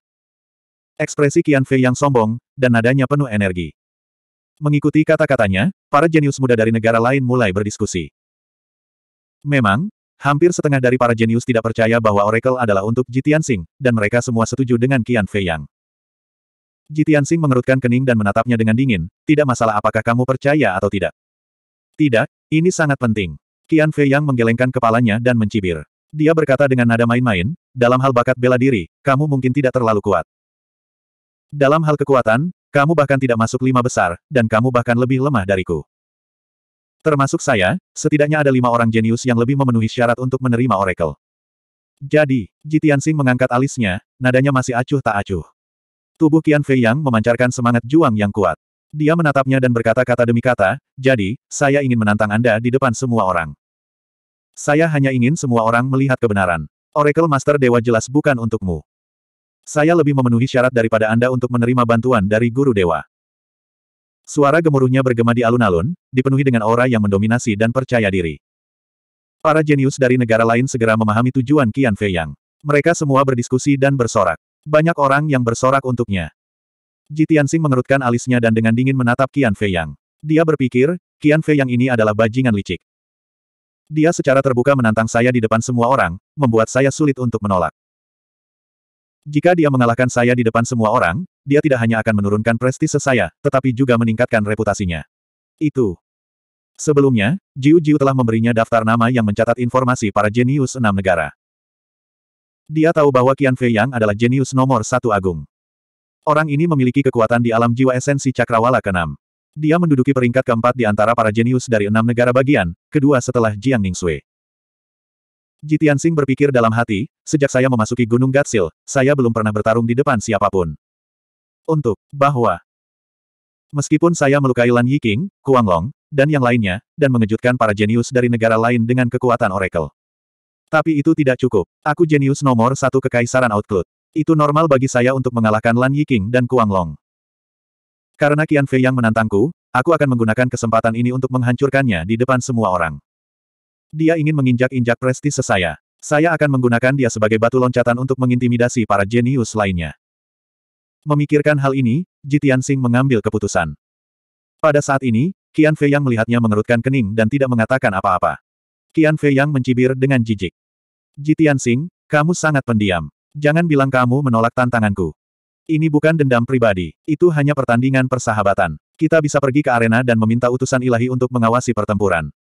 Ekspresi Qian Fei yang sombong, dan nadanya penuh energi. Mengikuti kata-katanya, para jenius muda dari negara lain mulai berdiskusi. Memang, Hampir setengah dari para jenius tidak percaya bahwa Oracle adalah untuk Jitian Sing, dan mereka semua setuju dengan Qian Fei Yang. Jitian Sing mengerutkan kening dan menatapnya dengan dingin, tidak masalah apakah kamu percaya atau tidak. Tidak, ini sangat penting. Qian Fei Yang menggelengkan kepalanya dan mencibir. Dia berkata dengan nada main-main, dalam hal bakat bela diri, kamu mungkin tidak terlalu kuat. Dalam hal kekuatan, kamu bahkan tidak masuk lima besar, dan kamu bahkan lebih lemah dariku. Termasuk saya, setidaknya ada lima orang jenius yang lebih memenuhi syarat untuk menerima Oracle. Jadi, Jitiansing mengangkat alisnya, nadanya masih acuh tak acuh. Tubuh Qian Fei Yang memancarkan semangat juang yang kuat. Dia menatapnya dan berkata kata demi kata, jadi, saya ingin menantang Anda di depan semua orang. Saya hanya ingin semua orang melihat kebenaran. Oracle Master Dewa jelas bukan untukmu. Saya lebih memenuhi syarat daripada Anda untuk menerima bantuan dari Guru Dewa. Suara gemuruhnya bergema di alun-alun, dipenuhi dengan aura yang mendominasi dan percaya diri. Para jenius dari negara lain segera memahami tujuan Qian Fei Yang. Mereka semua berdiskusi dan bersorak. Banyak orang yang bersorak untuknya. Ji Tianxing mengerutkan alisnya dan dengan dingin menatap Qian Fei Yang. Dia berpikir, Qian Fei Yang ini adalah bajingan licik. Dia secara terbuka menantang saya di depan semua orang, membuat saya sulit untuk menolak. Jika dia mengalahkan saya di depan semua orang, dia tidak hanya akan menurunkan prestise saya, tetapi juga meningkatkan reputasinya. Itu. Sebelumnya, Jiu Jiu telah memberinya daftar nama yang mencatat informasi para jenius enam negara. Dia tahu bahwa Qian Fei Yang adalah jenius nomor satu agung. Orang ini memiliki kekuatan di alam jiwa esensi cakrawala keenam. Dia menduduki peringkat keempat di antara para jenius dari enam negara bagian, kedua setelah Jiang Sui. Jitian Sing berpikir dalam hati, sejak saya memasuki Gunung Gatsil, saya belum pernah bertarung di depan siapapun. Untuk, bahwa Meskipun saya melukai Lan Yiking, Kuang Long, dan yang lainnya, dan mengejutkan para jenius dari negara lain dengan kekuatan Oracle. Tapi itu tidak cukup. Aku jenius nomor satu kekaisaran Outcloud. Itu normal bagi saya untuk mengalahkan Lan Yiking dan Kuang Long. Karena Qian Fei yang menantangku, aku akan menggunakan kesempatan ini untuk menghancurkannya di depan semua orang. Dia ingin menginjak-injak prestise saya. Saya akan menggunakan dia sebagai batu loncatan untuk mengintimidasi para jenius lainnya. Memikirkan hal ini, Ji Tianxing mengambil keputusan. Pada saat ini, Qian Fei Yang melihatnya mengerutkan kening dan tidak mengatakan apa-apa. Qian Fei Yang mencibir dengan jijik. Ji Tianxing, kamu sangat pendiam. Jangan bilang kamu menolak tantanganku. Ini bukan dendam pribadi, itu hanya pertandingan persahabatan. Kita bisa pergi ke arena dan meminta utusan ilahi untuk mengawasi pertempuran.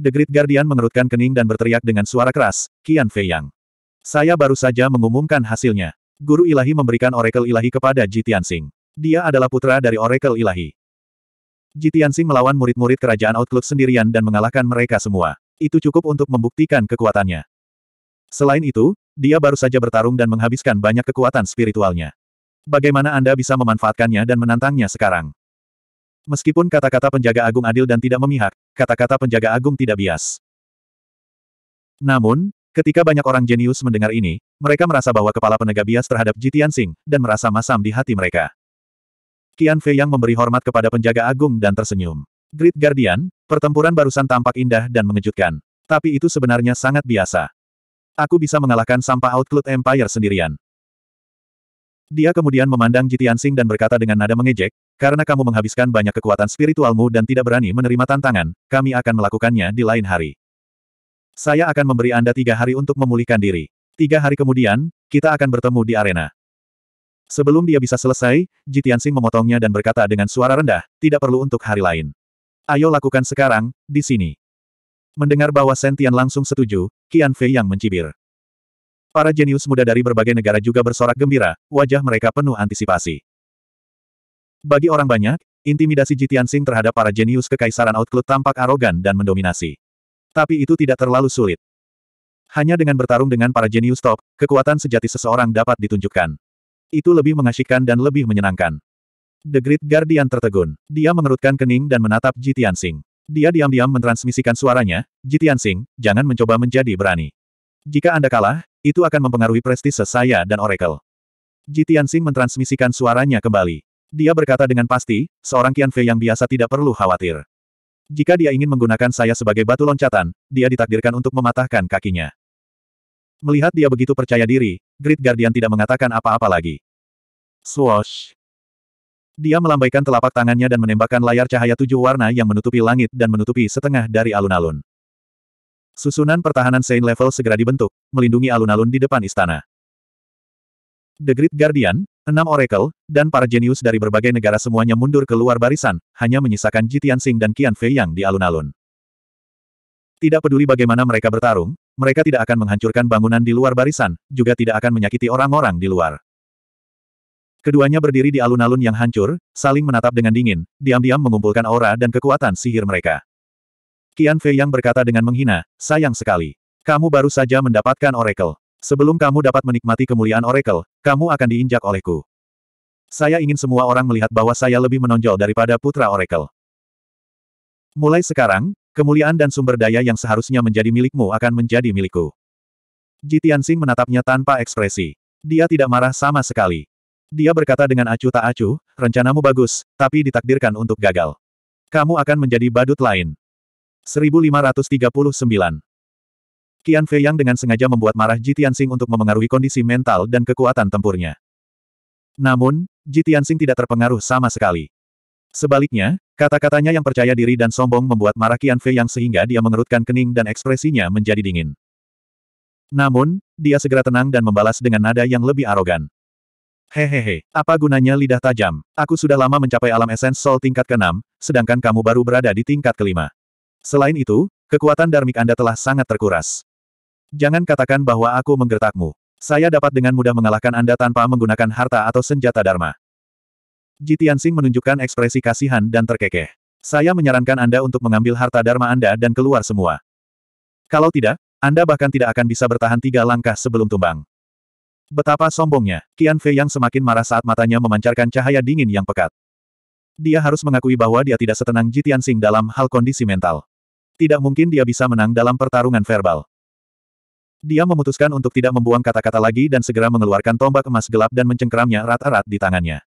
The Great Guardian mengerutkan kening dan berteriak dengan suara keras, Qian Fei Yang. Saya baru saja mengumumkan hasilnya. Guru Ilahi memberikan Oracle Ilahi kepada Ji Tianxing. Dia adalah putra dari Oracle Ilahi. Ji Tianxing melawan murid-murid kerajaan Outcloud sendirian dan mengalahkan mereka semua. Itu cukup untuk membuktikan kekuatannya. Selain itu, dia baru saja bertarung dan menghabiskan banyak kekuatan spiritualnya. Bagaimana Anda bisa memanfaatkannya dan menantangnya sekarang? Meskipun kata-kata penjaga agung adil dan tidak memihak, kata-kata penjaga agung tidak bias. Namun, Ketika banyak orang jenius mendengar ini, mereka merasa bahwa kepala penegak bias terhadap Ji Tianxing, dan merasa masam di hati mereka. Qian Fei yang memberi hormat kepada penjaga agung dan tersenyum. Great Guardian, pertempuran barusan tampak indah dan mengejutkan. Tapi itu sebenarnya sangat biasa. Aku bisa mengalahkan sampah Outcloud Empire sendirian. Dia kemudian memandang Ji Tianxing dan berkata dengan nada mengejek, karena kamu menghabiskan banyak kekuatan spiritualmu dan tidak berani menerima tantangan, kami akan melakukannya di lain hari. Saya akan memberi Anda tiga hari untuk memulihkan diri. Tiga hari kemudian, kita akan bertemu di arena. Sebelum dia bisa selesai, Jitian Jitiansing memotongnya dan berkata dengan suara rendah, tidak perlu untuk hari lain. Ayo lakukan sekarang, di sini. Mendengar bahwa Sentian langsung setuju, Qian Fei yang mencibir. Para jenius muda dari berbagai negara juga bersorak gembira, wajah mereka penuh antisipasi. Bagi orang banyak, intimidasi Jitian Jitiansing terhadap para jenius kekaisaran Outclut tampak arogan dan mendominasi. Tapi itu tidak terlalu sulit. Hanya dengan bertarung dengan para jenius top, kekuatan sejati seseorang dapat ditunjukkan. Itu lebih mengasyikkan dan lebih menyenangkan. The Great Guardian tertegun. Dia mengerutkan kening dan menatap Jitian Singh. Dia diam-diam mentransmisikan suaranya, Jitian Singh, jangan mencoba menjadi berani. Jika Anda kalah, itu akan mempengaruhi prestise saya dan Oracle. Jitian Singh mentransmisikan suaranya kembali. Dia berkata dengan pasti, seorang Qian Fei yang biasa tidak perlu khawatir. Jika dia ingin menggunakan saya sebagai batu loncatan, dia ditakdirkan untuk mematahkan kakinya. Melihat dia begitu percaya diri, Great Guardian tidak mengatakan apa-apa lagi. Swoosh! Dia melambaikan telapak tangannya dan menembakkan layar cahaya tujuh warna yang menutupi langit dan menutupi setengah dari alun-alun. Susunan pertahanan Saint Level segera dibentuk, melindungi alun-alun di depan istana. The Great Guardian, Enam oracle, dan para jenius dari berbagai negara semuanya mundur ke luar barisan, hanya menyisakan Ji Tianxing dan Qian Fei yang di alun-alun. Tidak peduli bagaimana mereka bertarung, mereka tidak akan menghancurkan bangunan di luar barisan, juga tidak akan menyakiti orang-orang di luar. Keduanya berdiri di alun-alun yang hancur, saling menatap dengan dingin, diam-diam mengumpulkan aura dan kekuatan sihir mereka. Qian Fei yang berkata dengan menghina, sayang sekali. Kamu baru saja mendapatkan oracle. Sebelum kamu dapat menikmati kemuliaan Oracle, kamu akan diinjak olehku. Saya ingin semua orang melihat bahwa saya lebih menonjol daripada putra Oracle. Mulai sekarang, kemuliaan dan sumber daya yang seharusnya menjadi milikmu akan menjadi milikku. Jitiansing menatapnya tanpa ekspresi. Dia tidak marah sama sekali. Dia berkata dengan acuh tak acuh, rencanamu bagus, tapi ditakdirkan untuk gagal. Kamu akan menjadi badut lain. 1539 Qian Fei Yang dengan sengaja membuat marah Ji Tianxing untuk memengaruhi kondisi mental dan kekuatan tempurnya. Namun, Ji Tianxing tidak terpengaruh sama sekali. Sebaliknya, kata-katanya yang percaya diri dan sombong membuat marah Qian Fei Yang sehingga dia mengerutkan kening dan ekspresinya menjadi dingin. Namun, dia segera tenang dan membalas dengan nada yang lebih arogan. Hehehe, apa gunanya lidah tajam? Aku sudah lama mencapai alam esens sol tingkat ke-6, sedangkan kamu baru berada di tingkat kelima. Selain itu, kekuatan darmik Anda telah sangat terkuras. Jangan katakan bahwa aku menggertakmu. Saya dapat dengan mudah mengalahkan Anda tanpa menggunakan harta atau senjata Dharma. Jitian Singh menunjukkan ekspresi kasihan dan terkekeh. Saya menyarankan Anda untuk mengambil harta Dharma Anda dan keluar semua. Kalau tidak, Anda bahkan tidak akan bisa bertahan tiga langkah sebelum tumbang. Betapa sombongnya, Qian Fei yang semakin marah saat matanya memancarkan cahaya dingin yang pekat. Dia harus mengakui bahwa dia tidak setenang Jitian Singh dalam hal kondisi mental. Tidak mungkin dia bisa menang dalam pertarungan verbal. Dia memutuskan untuk tidak membuang kata-kata lagi dan segera mengeluarkan tombak emas gelap dan mencengkeramnya erat-erat di tangannya.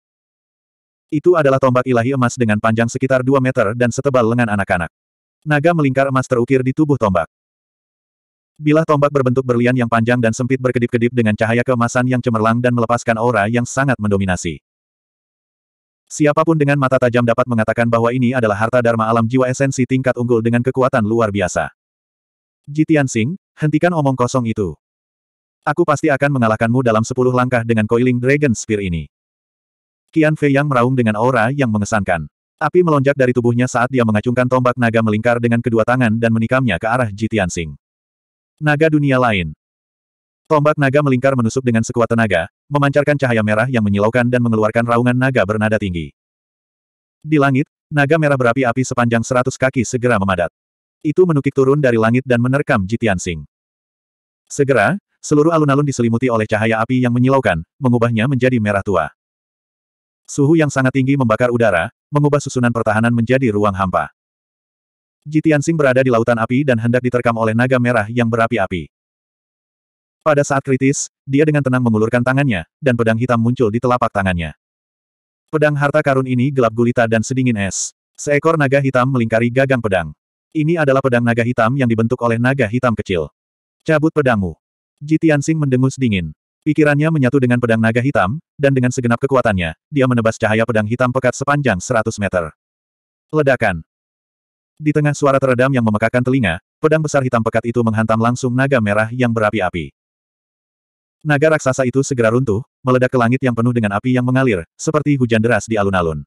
Itu adalah tombak ilahi emas dengan panjang sekitar 2 meter dan setebal lengan anak-anak. Naga melingkar emas terukir di tubuh tombak. Bila tombak berbentuk berlian yang panjang dan sempit berkedip-kedip dengan cahaya keemasan yang cemerlang dan melepaskan aura yang sangat mendominasi. Siapapun dengan mata tajam dapat mengatakan bahwa ini adalah harta dharma alam jiwa esensi tingkat unggul dengan kekuatan luar biasa. Jitian Tianxing, hentikan omong kosong itu. Aku pasti akan mengalahkanmu dalam sepuluh langkah dengan coiling Dragon Spear ini. Qian Fei yang meraung dengan aura yang mengesankan. Api melonjak dari tubuhnya saat dia mengacungkan tombak naga melingkar dengan kedua tangan dan menikamnya ke arah Jitian Tianxing. Naga dunia lain. Tombak naga melingkar menusuk dengan sekuat tenaga, memancarkan cahaya merah yang menyilaukan dan mengeluarkan raungan naga bernada tinggi. Di langit, naga merah berapi-api sepanjang seratus kaki segera memadat. Itu menukik turun dari langit dan menerkam Jitian Sing. Segera, seluruh alun-alun diselimuti oleh cahaya api yang menyilaukan, mengubahnya menjadi merah tua. Suhu yang sangat tinggi membakar udara, mengubah susunan pertahanan menjadi ruang hampa. Jitian Sing berada di lautan api dan hendak diterkam oleh naga merah yang berapi-api. Pada saat kritis, dia dengan tenang mengulurkan tangannya, dan pedang hitam muncul di telapak tangannya. Pedang harta karun ini gelap gulita dan sedingin es. Seekor naga hitam melingkari gagang pedang. Ini adalah pedang naga hitam yang dibentuk oleh naga hitam kecil. Cabut pedangmu. Jitian Sing mendengus dingin. Pikirannya menyatu dengan pedang naga hitam, dan dengan segenap kekuatannya, dia menebas cahaya pedang hitam pekat sepanjang 100 meter. Ledakan. Di tengah suara teredam yang memekakan telinga, pedang besar hitam pekat itu menghantam langsung naga merah yang berapi-api. Naga raksasa itu segera runtuh, meledak ke langit yang penuh dengan api yang mengalir, seperti hujan deras di alun-alun.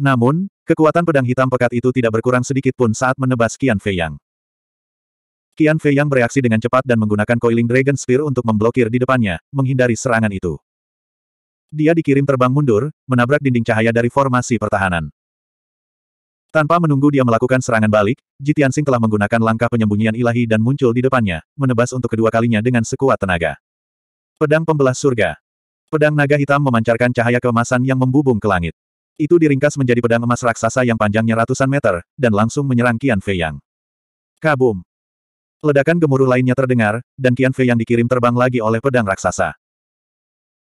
Namun, kekuatan pedang hitam pekat itu tidak berkurang sedikit pun saat menebas Qian Fei Yang. Qian Fei Yang bereaksi dengan cepat dan menggunakan coiling Dragon Spear untuk memblokir di depannya, menghindari serangan itu. Dia dikirim terbang mundur, menabrak dinding cahaya dari formasi pertahanan. Tanpa menunggu dia melakukan serangan balik, Jitiansing telah menggunakan langkah penyembunyian ilahi dan muncul di depannya, menebas untuk kedua kalinya dengan sekuat tenaga. Pedang Pembelah Surga Pedang naga hitam memancarkan cahaya keemasan yang membubung ke langit. Itu diringkas menjadi pedang emas raksasa yang panjangnya ratusan meter, dan langsung menyerang Qian Fei Yang. Kabum! Ledakan gemuruh lainnya terdengar, dan Qian Fei yang dikirim terbang lagi oleh pedang raksasa.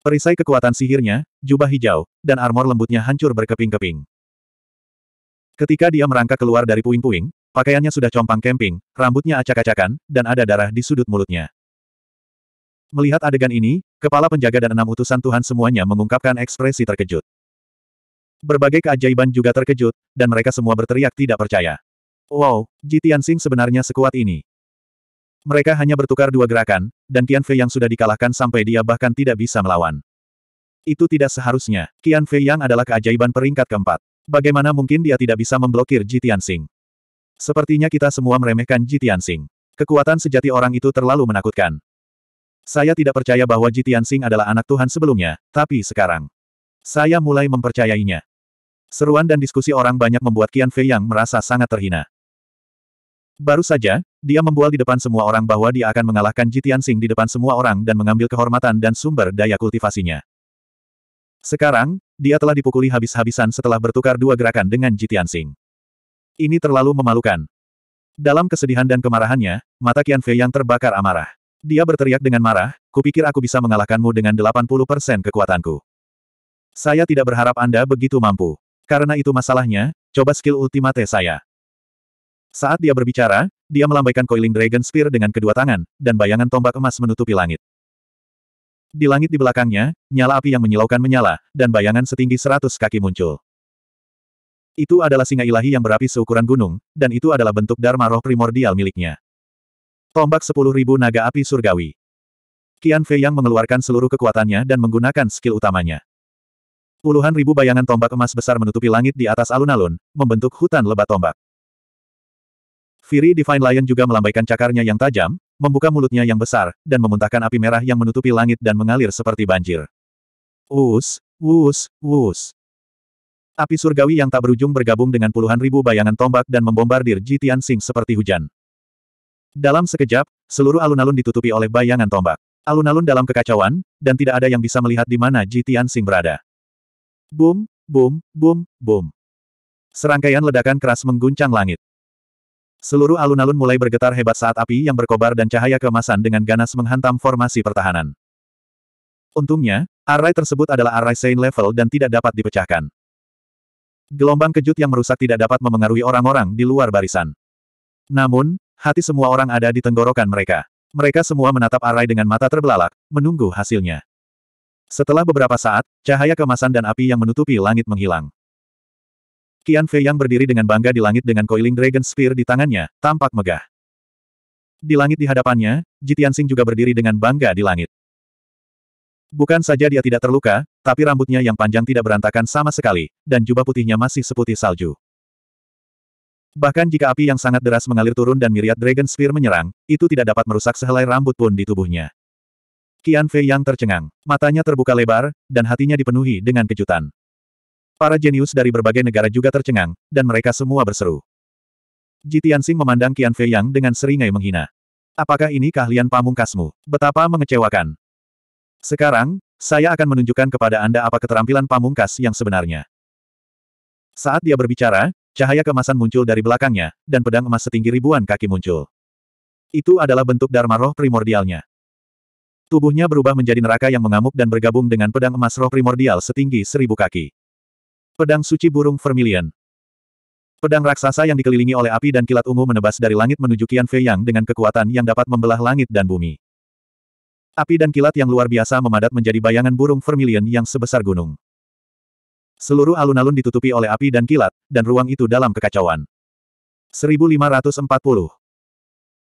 Perisai kekuatan sihirnya, jubah hijau, dan armor lembutnya hancur berkeping-keping. Ketika dia merangkak keluar dari puing-puing, pakaiannya sudah compang kemping, rambutnya acak-acakan, dan ada darah di sudut mulutnya. Melihat adegan ini, kepala penjaga dan enam utusan Tuhan semuanya mengungkapkan ekspresi terkejut. Berbagai keajaiban juga terkejut, dan mereka semua berteriak tidak percaya. Wow, Ji Tianxing sebenarnya sekuat ini. Mereka hanya bertukar dua gerakan, dan Qian Fei yang sudah dikalahkan sampai dia bahkan tidak bisa melawan. Itu tidak seharusnya. Qian Fei yang adalah keajaiban peringkat keempat. Bagaimana mungkin dia tidak bisa memblokir Ji Tianxing? Sepertinya kita semua meremehkan Ji Tianxing. Kekuatan sejati orang itu terlalu menakutkan. Saya tidak percaya bahwa Ji Tianxing adalah anak Tuhan sebelumnya, tapi sekarang. Saya mulai mempercayainya. Seruan dan diskusi orang banyak membuat Qian Fei yang merasa sangat terhina. Baru saja, dia membual di depan semua orang bahwa dia akan mengalahkan Jitian Sing di depan semua orang dan mengambil kehormatan dan sumber daya kultivasinya. Sekarang, dia telah dipukuli habis-habisan setelah bertukar dua gerakan dengan Jitian Sing. Ini terlalu memalukan. Dalam kesedihan dan kemarahannya, mata Qian Fei yang terbakar amarah. Dia berteriak dengan marah, kupikir aku bisa mengalahkanmu dengan 80% kekuatanku. Saya tidak berharap Anda begitu mampu. Karena itu masalahnya, coba skill ultimate saya. Saat dia berbicara, dia melambaikan coiling Dragon Spear dengan kedua tangan, dan bayangan tombak emas menutupi langit. Di langit di belakangnya, nyala api yang menyilaukan menyala, dan bayangan setinggi seratus kaki muncul. Itu adalah singa ilahi yang berapi seukuran gunung, dan itu adalah bentuk dharma roh primordial miliknya. Tombak sepuluh ribu naga api surgawi. Qian Fei yang mengeluarkan seluruh kekuatannya dan menggunakan skill utamanya. Puluhan ribu bayangan tombak emas besar menutupi langit di atas alun-alun, membentuk hutan lebat tombak. Fury Divine Lion juga melambaikan cakarnya yang tajam, membuka mulutnya yang besar, dan memuntahkan api merah yang menutupi langit dan mengalir seperti banjir. Wus, wus, wus. Api surgawi yang tak berujung bergabung dengan puluhan ribu bayangan tombak dan membombardir Jitian Sing seperti hujan. Dalam sekejap, seluruh alun-alun ditutupi oleh bayangan tombak. Alun-alun dalam kekacauan, dan tidak ada yang bisa melihat di mana Jitian Sing berada. Boom, boom, boom, boom. Serangkaian ledakan keras mengguncang langit. Seluruh alun-alun mulai bergetar hebat saat api yang berkobar dan cahaya kemasan dengan ganas menghantam formasi pertahanan. Untungnya, array tersebut adalah array Saint level dan tidak dapat dipecahkan. Gelombang kejut yang merusak tidak dapat memengaruhi orang-orang di luar barisan. Namun, hati semua orang ada di tenggorokan mereka. Mereka semua menatap array dengan mata terbelalak, menunggu hasilnya. Setelah beberapa saat, cahaya kemasan dan api yang menutupi langit menghilang. Qian Fei yang berdiri dengan bangga di langit dengan coiling Dragon Spear di tangannya, tampak megah. Di langit di hadapannya, Tianxing juga berdiri dengan bangga di langit. Bukan saja dia tidak terluka, tapi rambutnya yang panjang tidak berantakan sama sekali, dan jubah putihnya masih seputih salju. Bahkan jika api yang sangat deras mengalir turun dan miriat Dragon Spear menyerang, itu tidak dapat merusak sehelai rambut pun di tubuhnya. Qian Fei yang tercengang, matanya terbuka lebar, dan hatinya dipenuhi dengan kejutan. Para jenius dari berbagai negara juga tercengang, dan mereka semua berseru. Ji Tianxing memandang Qian Fei yang dengan seringai menghina. Apakah ini keahlian pamungkasmu? Betapa mengecewakan. Sekarang, saya akan menunjukkan kepada Anda apa keterampilan pamungkas yang sebenarnya. Saat dia berbicara, cahaya kemasan muncul dari belakangnya, dan pedang emas setinggi ribuan kaki muncul. Itu adalah bentuk Dharma roh primordialnya. Tubuhnya berubah menjadi neraka yang mengamuk dan bergabung dengan pedang emas roh primordial setinggi seribu kaki. Pedang suci burung vermilion. Pedang raksasa yang dikelilingi oleh api dan kilat ungu menebas dari langit menuju kian Fei Yang dengan kekuatan yang dapat membelah langit dan bumi. Api dan kilat yang luar biasa memadat menjadi bayangan burung vermilion yang sebesar gunung. Seluruh alun-alun ditutupi oleh api dan kilat, dan ruang itu dalam kekacauan. 1540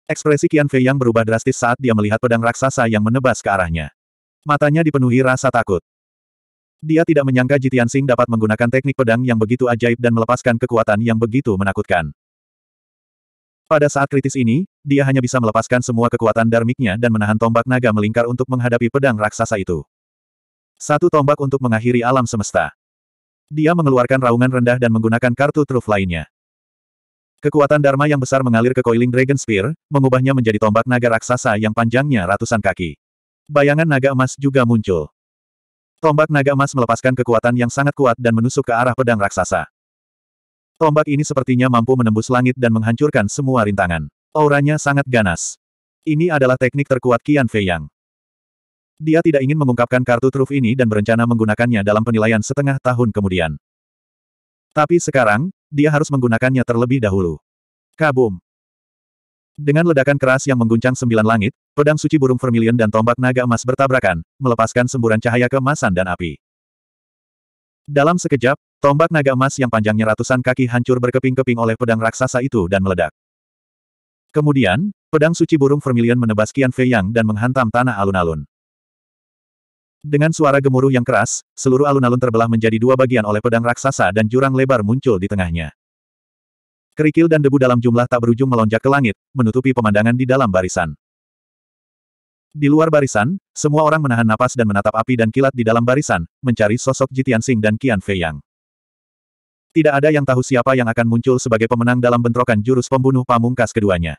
Ekspresi Qian Fei yang berubah drastis saat dia melihat pedang raksasa yang menebas ke arahnya. Matanya dipenuhi rasa takut. Dia tidak menyangka Jitian Sing dapat menggunakan teknik pedang yang begitu ajaib dan melepaskan kekuatan yang begitu menakutkan. Pada saat kritis ini, dia hanya bisa melepaskan semua kekuatan darmiknya dan menahan tombak naga melingkar untuk menghadapi pedang raksasa itu. Satu tombak untuk mengakhiri alam semesta. Dia mengeluarkan raungan rendah dan menggunakan kartu truf lainnya. Kekuatan Dharma yang besar mengalir ke Coiling Dragon Spear, mengubahnya menjadi tombak naga raksasa yang panjangnya ratusan kaki. Bayangan naga emas juga muncul. Tombak naga emas melepaskan kekuatan yang sangat kuat dan menusuk ke arah pedang raksasa. Tombak ini sepertinya mampu menembus langit dan menghancurkan semua rintangan. Auranya sangat ganas. Ini adalah teknik terkuat Qian Fei Yang. Dia tidak ingin mengungkapkan kartu truf ini dan berencana menggunakannya dalam penilaian setengah tahun kemudian. Tapi sekarang, dia harus menggunakannya terlebih dahulu. Kabum! Dengan ledakan keras yang mengguncang sembilan langit, pedang suci burung vermilion dan tombak naga emas bertabrakan, melepaskan semburan cahaya kemasan dan api. Dalam sekejap, tombak naga emas yang panjangnya ratusan kaki hancur berkeping-keping oleh pedang raksasa itu dan meledak. Kemudian, pedang suci burung vermilion menebas Qian Fei Yang dan menghantam tanah alun-alun. Dengan suara gemuruh yang keras, seluruh alun-alun terbelah menjadi dua bagian oleh pedang raksasa dan jurang lebar muncul di tengahnya. Kerikil dan debu dalam jumlah tak berujung melonjak ke langit, menutupi pemandangan di dalam barisan. Di luar barisan, semua orang menahan napas dan menatap api dan kilat di dalam barisan, mencari sosok Jitian Sing dan Qian yang. Tidak ada yang tahu siapa yang akan muncul sebagai pemenang dalam bentrokan jurus pembunuh pamungkas keduanya.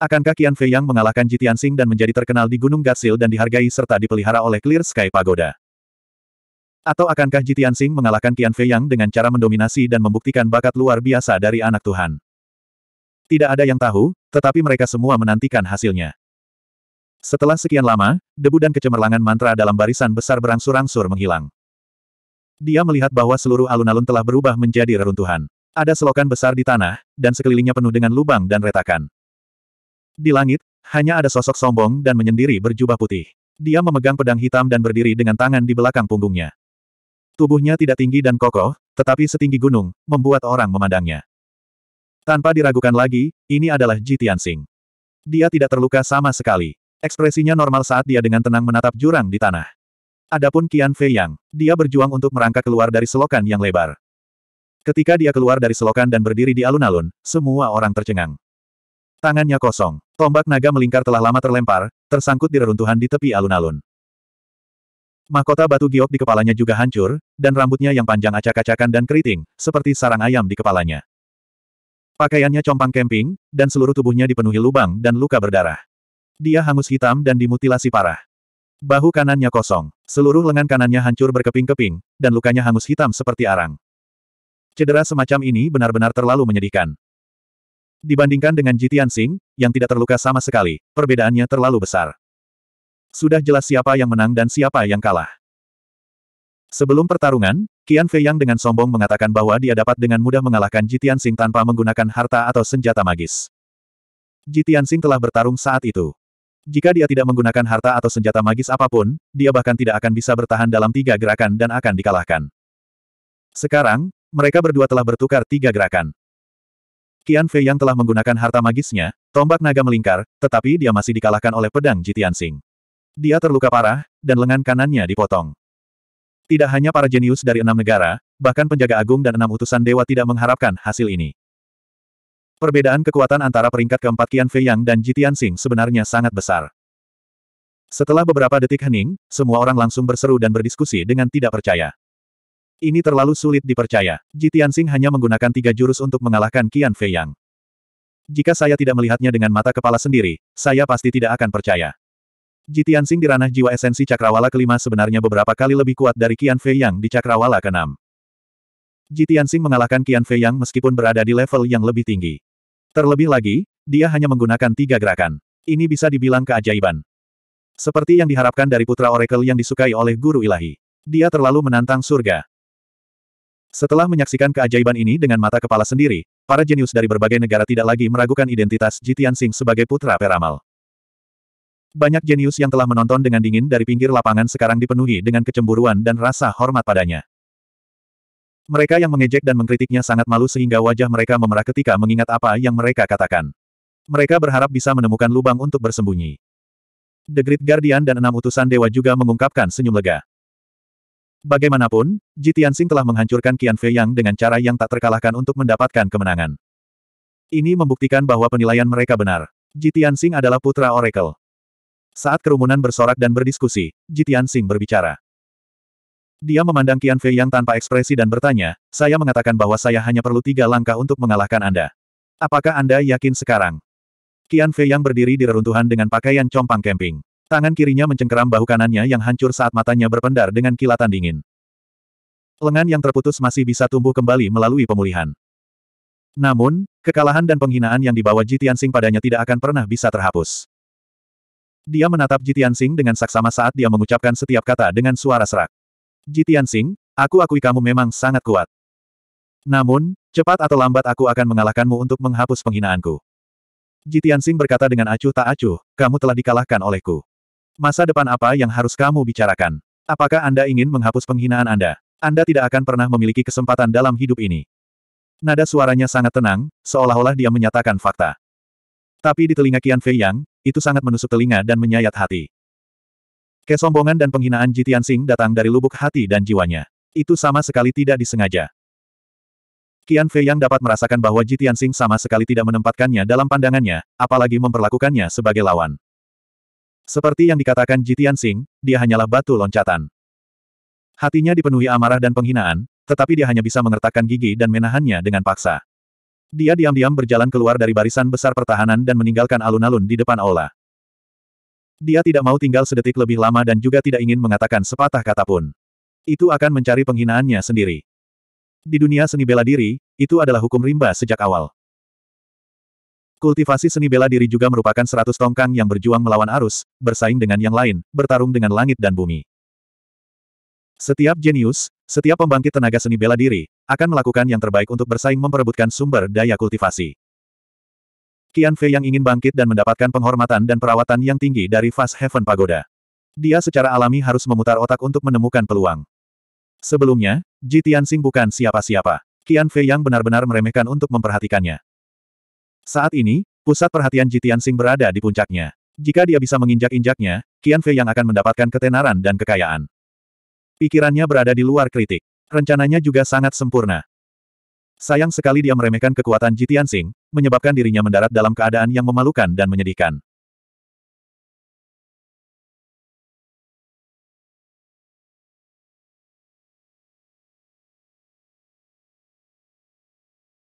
Akankah Qian Fei yang mengalahkan Jitian Tianxing dan menjadi terkenal di Gunung Gatsil dan dihargai serta dipelihara oleh Clear Sky Pagoda? Atau akankah Jitian Tianxing mengalahkan Qian Fei yang dengan cara mendominasi dan membuktikan bakat luar biasa dari anak Tuhan? Tidak ada yang tahu, tetapi mereka semua menantikan hasilnya. Setelah sekian lama, debu dan kecemerlangan mantra dalam barisan besar berangsur-angsur menghilang. Dia melihat bahwa seluruh alun-alun telah berubah menjadi reruntuhan. Ada selokan besar di tanah, dan sekelilingnya penuh dengan lubang dan retakan. Di langit, hanya ada sosok sombong dan menyendiri berjubah putih. Dia memegang pedang hitam dan berdiri dengan tangan di belakang punggungnya. Tubuhnya tidak tinggi dan kokoh, tetapi setinggi gunung, membuat orang memandangnya. Tanpa diragukan lagi, ini adalah Ji Tianxing. Dia tidak terluka sama sekali. Ekspresinya normal saat dia dengan tenang menatap jurang di tanah. Adapun Qian Fei Yang, dia berjuang untuk merangkak keluar dari selokan yang lebar. Ketika dia keluar dari selokan dan berdiri di alun-alun, semua orang tercengang. Tangannya kosong. Tombak naga melingkar telah lama terlempar, tersangkut di reruntuhan di tepi alun-alun. Mahkota batu giok di kepalanya juga hancur, dan rambutnya yang panjang acak-acakan dan keriting, seperti sarang ayam di kepalanya. Pakaiannya compang kemping, dan seluruh tubuhnya dipenuhi lubang dan luka berdarah. Dia hangus hitam dan dimutilasi parah. Bahu kanannya kosong, seluruh lengan kanannya hancur berkeping-keping, dan lukanya hangus hitam seperti arang. Cedera semacam ini benar-benar terlalu menyedihkan. Dibandingkan dengan Jitian Sing, yang tidak terluka sama sekali, perbedaannya terlalu besar. Sudah jelas siapa yang menang dan siapa yang kalah. Sebelum pertarungan, Qian Fei Yang dengan sombong mengatakan bahwa dia dapat dengan mudah mengalahkan Jitian Sing tanpa menggunakan harta atau senjata magis. Jitian Sing telah bertarung saat itu. Jika dia tidak menggunakan harta atau senjata magis apapun, dia bahkan tidak akan bisa bertahan dalam tiga gerakan dan akan dikalahkan. Sekarang, mereka berdua telah bertukar tiga gerakan. Qian Fei yang telah menggunakan harta magisnya, tombak naga melingkar, tetapi dia masih dikalahkan oleh pedang Jitian Sing. Dia terluka parah, dan lengan kanannya dipotong. Tidak hanya para jenius dari enam negara, bahkan penjaga agung dan enam utusan dewa tidak mengharapkan hasil ini. Perbedaan kekuatan antara peringkat keempat Qian Fei Yang dan Jitian Sing sebenarnya sangat besar. Setelah beberapa detik hening, semua orang langsung berseru dan berdiskusi dengan tidak percaya. Ini terlalu sulit dipercaya. Ji Tianxing hanya menggunakan tiga jurus untuk mengalahkan Qian Fei Yang. Jika saya tidak melihatnya dengan mata kepala sendiri, saya pasti tidak akan percaya. Ji Tianxing di ranah jiwa esensi cakrawala kelima sebenarnya beberapa kali lebih kuat dari Qian Fei Yang di cakrawala keenam. Ji Tianxing mengalahkan Qian Fei Yang meskipun berada di level yang lebih tinggi. Terlebih lagi, dia hanya menggunakan tiga gerakan. Ini bisa dibilang keajaiban. Seperti yang diharapkan dari putra Oracle yang disukai oleh guru ilahi. Dia terlalu menantang surga. Setelah menyaksikan keajaiban ini dengan mata kepala sendiri, para jenius dari berbagai negara tidak lagi meragukan identitas Jitian Singh sebagai putra Peramal. Banyak jenius yang telah menonton dengan dingin dari pinggir lapangan sekarang dipenuhi dengan kecemburuan dan rasa hormat padanya. Mereka yang mengejek dan mengkritiknya sangat malu sehingga wajah mereka memerah ketika mengingat apa yang mereka katakan. Mereka berharap bisa menemukan lubang untuk bersembunyi. The Great Guardian dan enam utusan dewa juga mengungkapkan senyum lega. Bagaimanapun, Ji Tianxing telah menghancurkan Qian Fei Yang dengan cara yang tak terkalahkan untuk mendapatkan kemenangan. Ini membuktikan bahwa penilaian mereka benar. Ji Tianxing adalah putra Oracle. Saat kerumunan bersorak dan berdiskusi, Ji Tianxing berbicara. Dia memandang Qian Fei Yang tanpa ekspresi dan bertanya, saya mengatakan bahwa saya hanya perlu tiga langkah untuk mengalahkan Anda. Apakah Anda yakin sekarang? Qian Fei Yang berdiri di reruntuhan dengan pakaian compang camping. Tangan kirinya mencengkeram bahu kanannya yang hancur saat matanya berpendar dengan kilatan dingin. Lengan yang terputus masih bisa tumbuh kembali melalui pemulihan. Namun, kekalahan dan penghinaan yang dibawa Jitian Sing padanya tidak akan pernah bisa terhapus. Dia menatap Jitian Sing dengan saksama saat dia mengucapkan setiap kata dengan suara serak. Jitian Sing, aku akui kamu memang sangat kuat. Namun, cepat atau lambat aku akan mengalahkanmu untuk menghapus penghinaanku. Jitian Sing berkata dengan acuh tak acuh, kamu telah dikalahkan olehku. Masa depan apa yang harus kamu bicarakan? Apakah Anda ingin menghapus penghinaan Anda? Anda tidak akan pernah memiliki kesempatan dalam hidup ini. Nada suaranya sangat tenang, seolah-olah dia menyatakan fakta. Tapi di telinga Kian Fei Yang, itu sangat menusuk telinga dan menyayat hati. Kesombongan dan penghinaan Ji Tianxing datang dari lubuk hati dan jiwanya. Itu sama sekali tidak disengaja. Kian Fei Yang dapat merasakan bahwa Ji Tianxing sama sekali tidak menempatkannya dalam pandangannya, apalagi memperlakukannya sebagai lawan. Seperti yang dikatakan Jitian Singh, dia hanyalah batu loncatan. Hatinya dipenuhi amarah dan penghinaan, tetapi dia hanya bisa mengertakkan gigi dan menahannya dengan paksa. Dia diam-diam berjalan keluar dari barisan besar pertahanan dan meninggalkan alun-alun di depan aula. Dia tidak mau tinggal sedetik lebih lama dan juga tidak ingin mengatakan sepatah kata pun. Itu akan mencari penghinaannya sendiri. Di dunia seni bela diri, itu adalah hukum rimba sejak awal. Kultivasi seni bela diri juga merupakan seratus tongkang yang berjuang melawan arus, bersaing dengan yang lain, bertarung dengan langit dan bumi. Setiap jenius, setiap pembangkit tenaga seni bela diri, akan melakukan yang terbaik untuk bersaing memperebutkan sumber daya kultivasi. Qian Fei yang ingin bangkit dan mendapatkan penghormatan dan perawatan yang tinggi dari Fast Heaven Pagoda. Dia secara alami harus memutar otak untuk menemukan peluang. Sebelumnya, Ji Tianxing bukan siapa-siapa. Qian Fei yang benar-benar meremehkan untuk memperhatikannya. Saat ini, pusat perhatian Jitian Sing berada di puncaknya. Jika dia bisa menginjak-injaknya, Qian Fei yang akan mendapatkan ketenaran dan kekayaan. Pikirannya berada di luar kritik. Rencananya juga sangat sempurna. Sayang sekali dia meremehkan kekuatan Jitian Sing, menyebabkan dirinya mendarat dalam keadaan yang memalukan dan menyedihkan.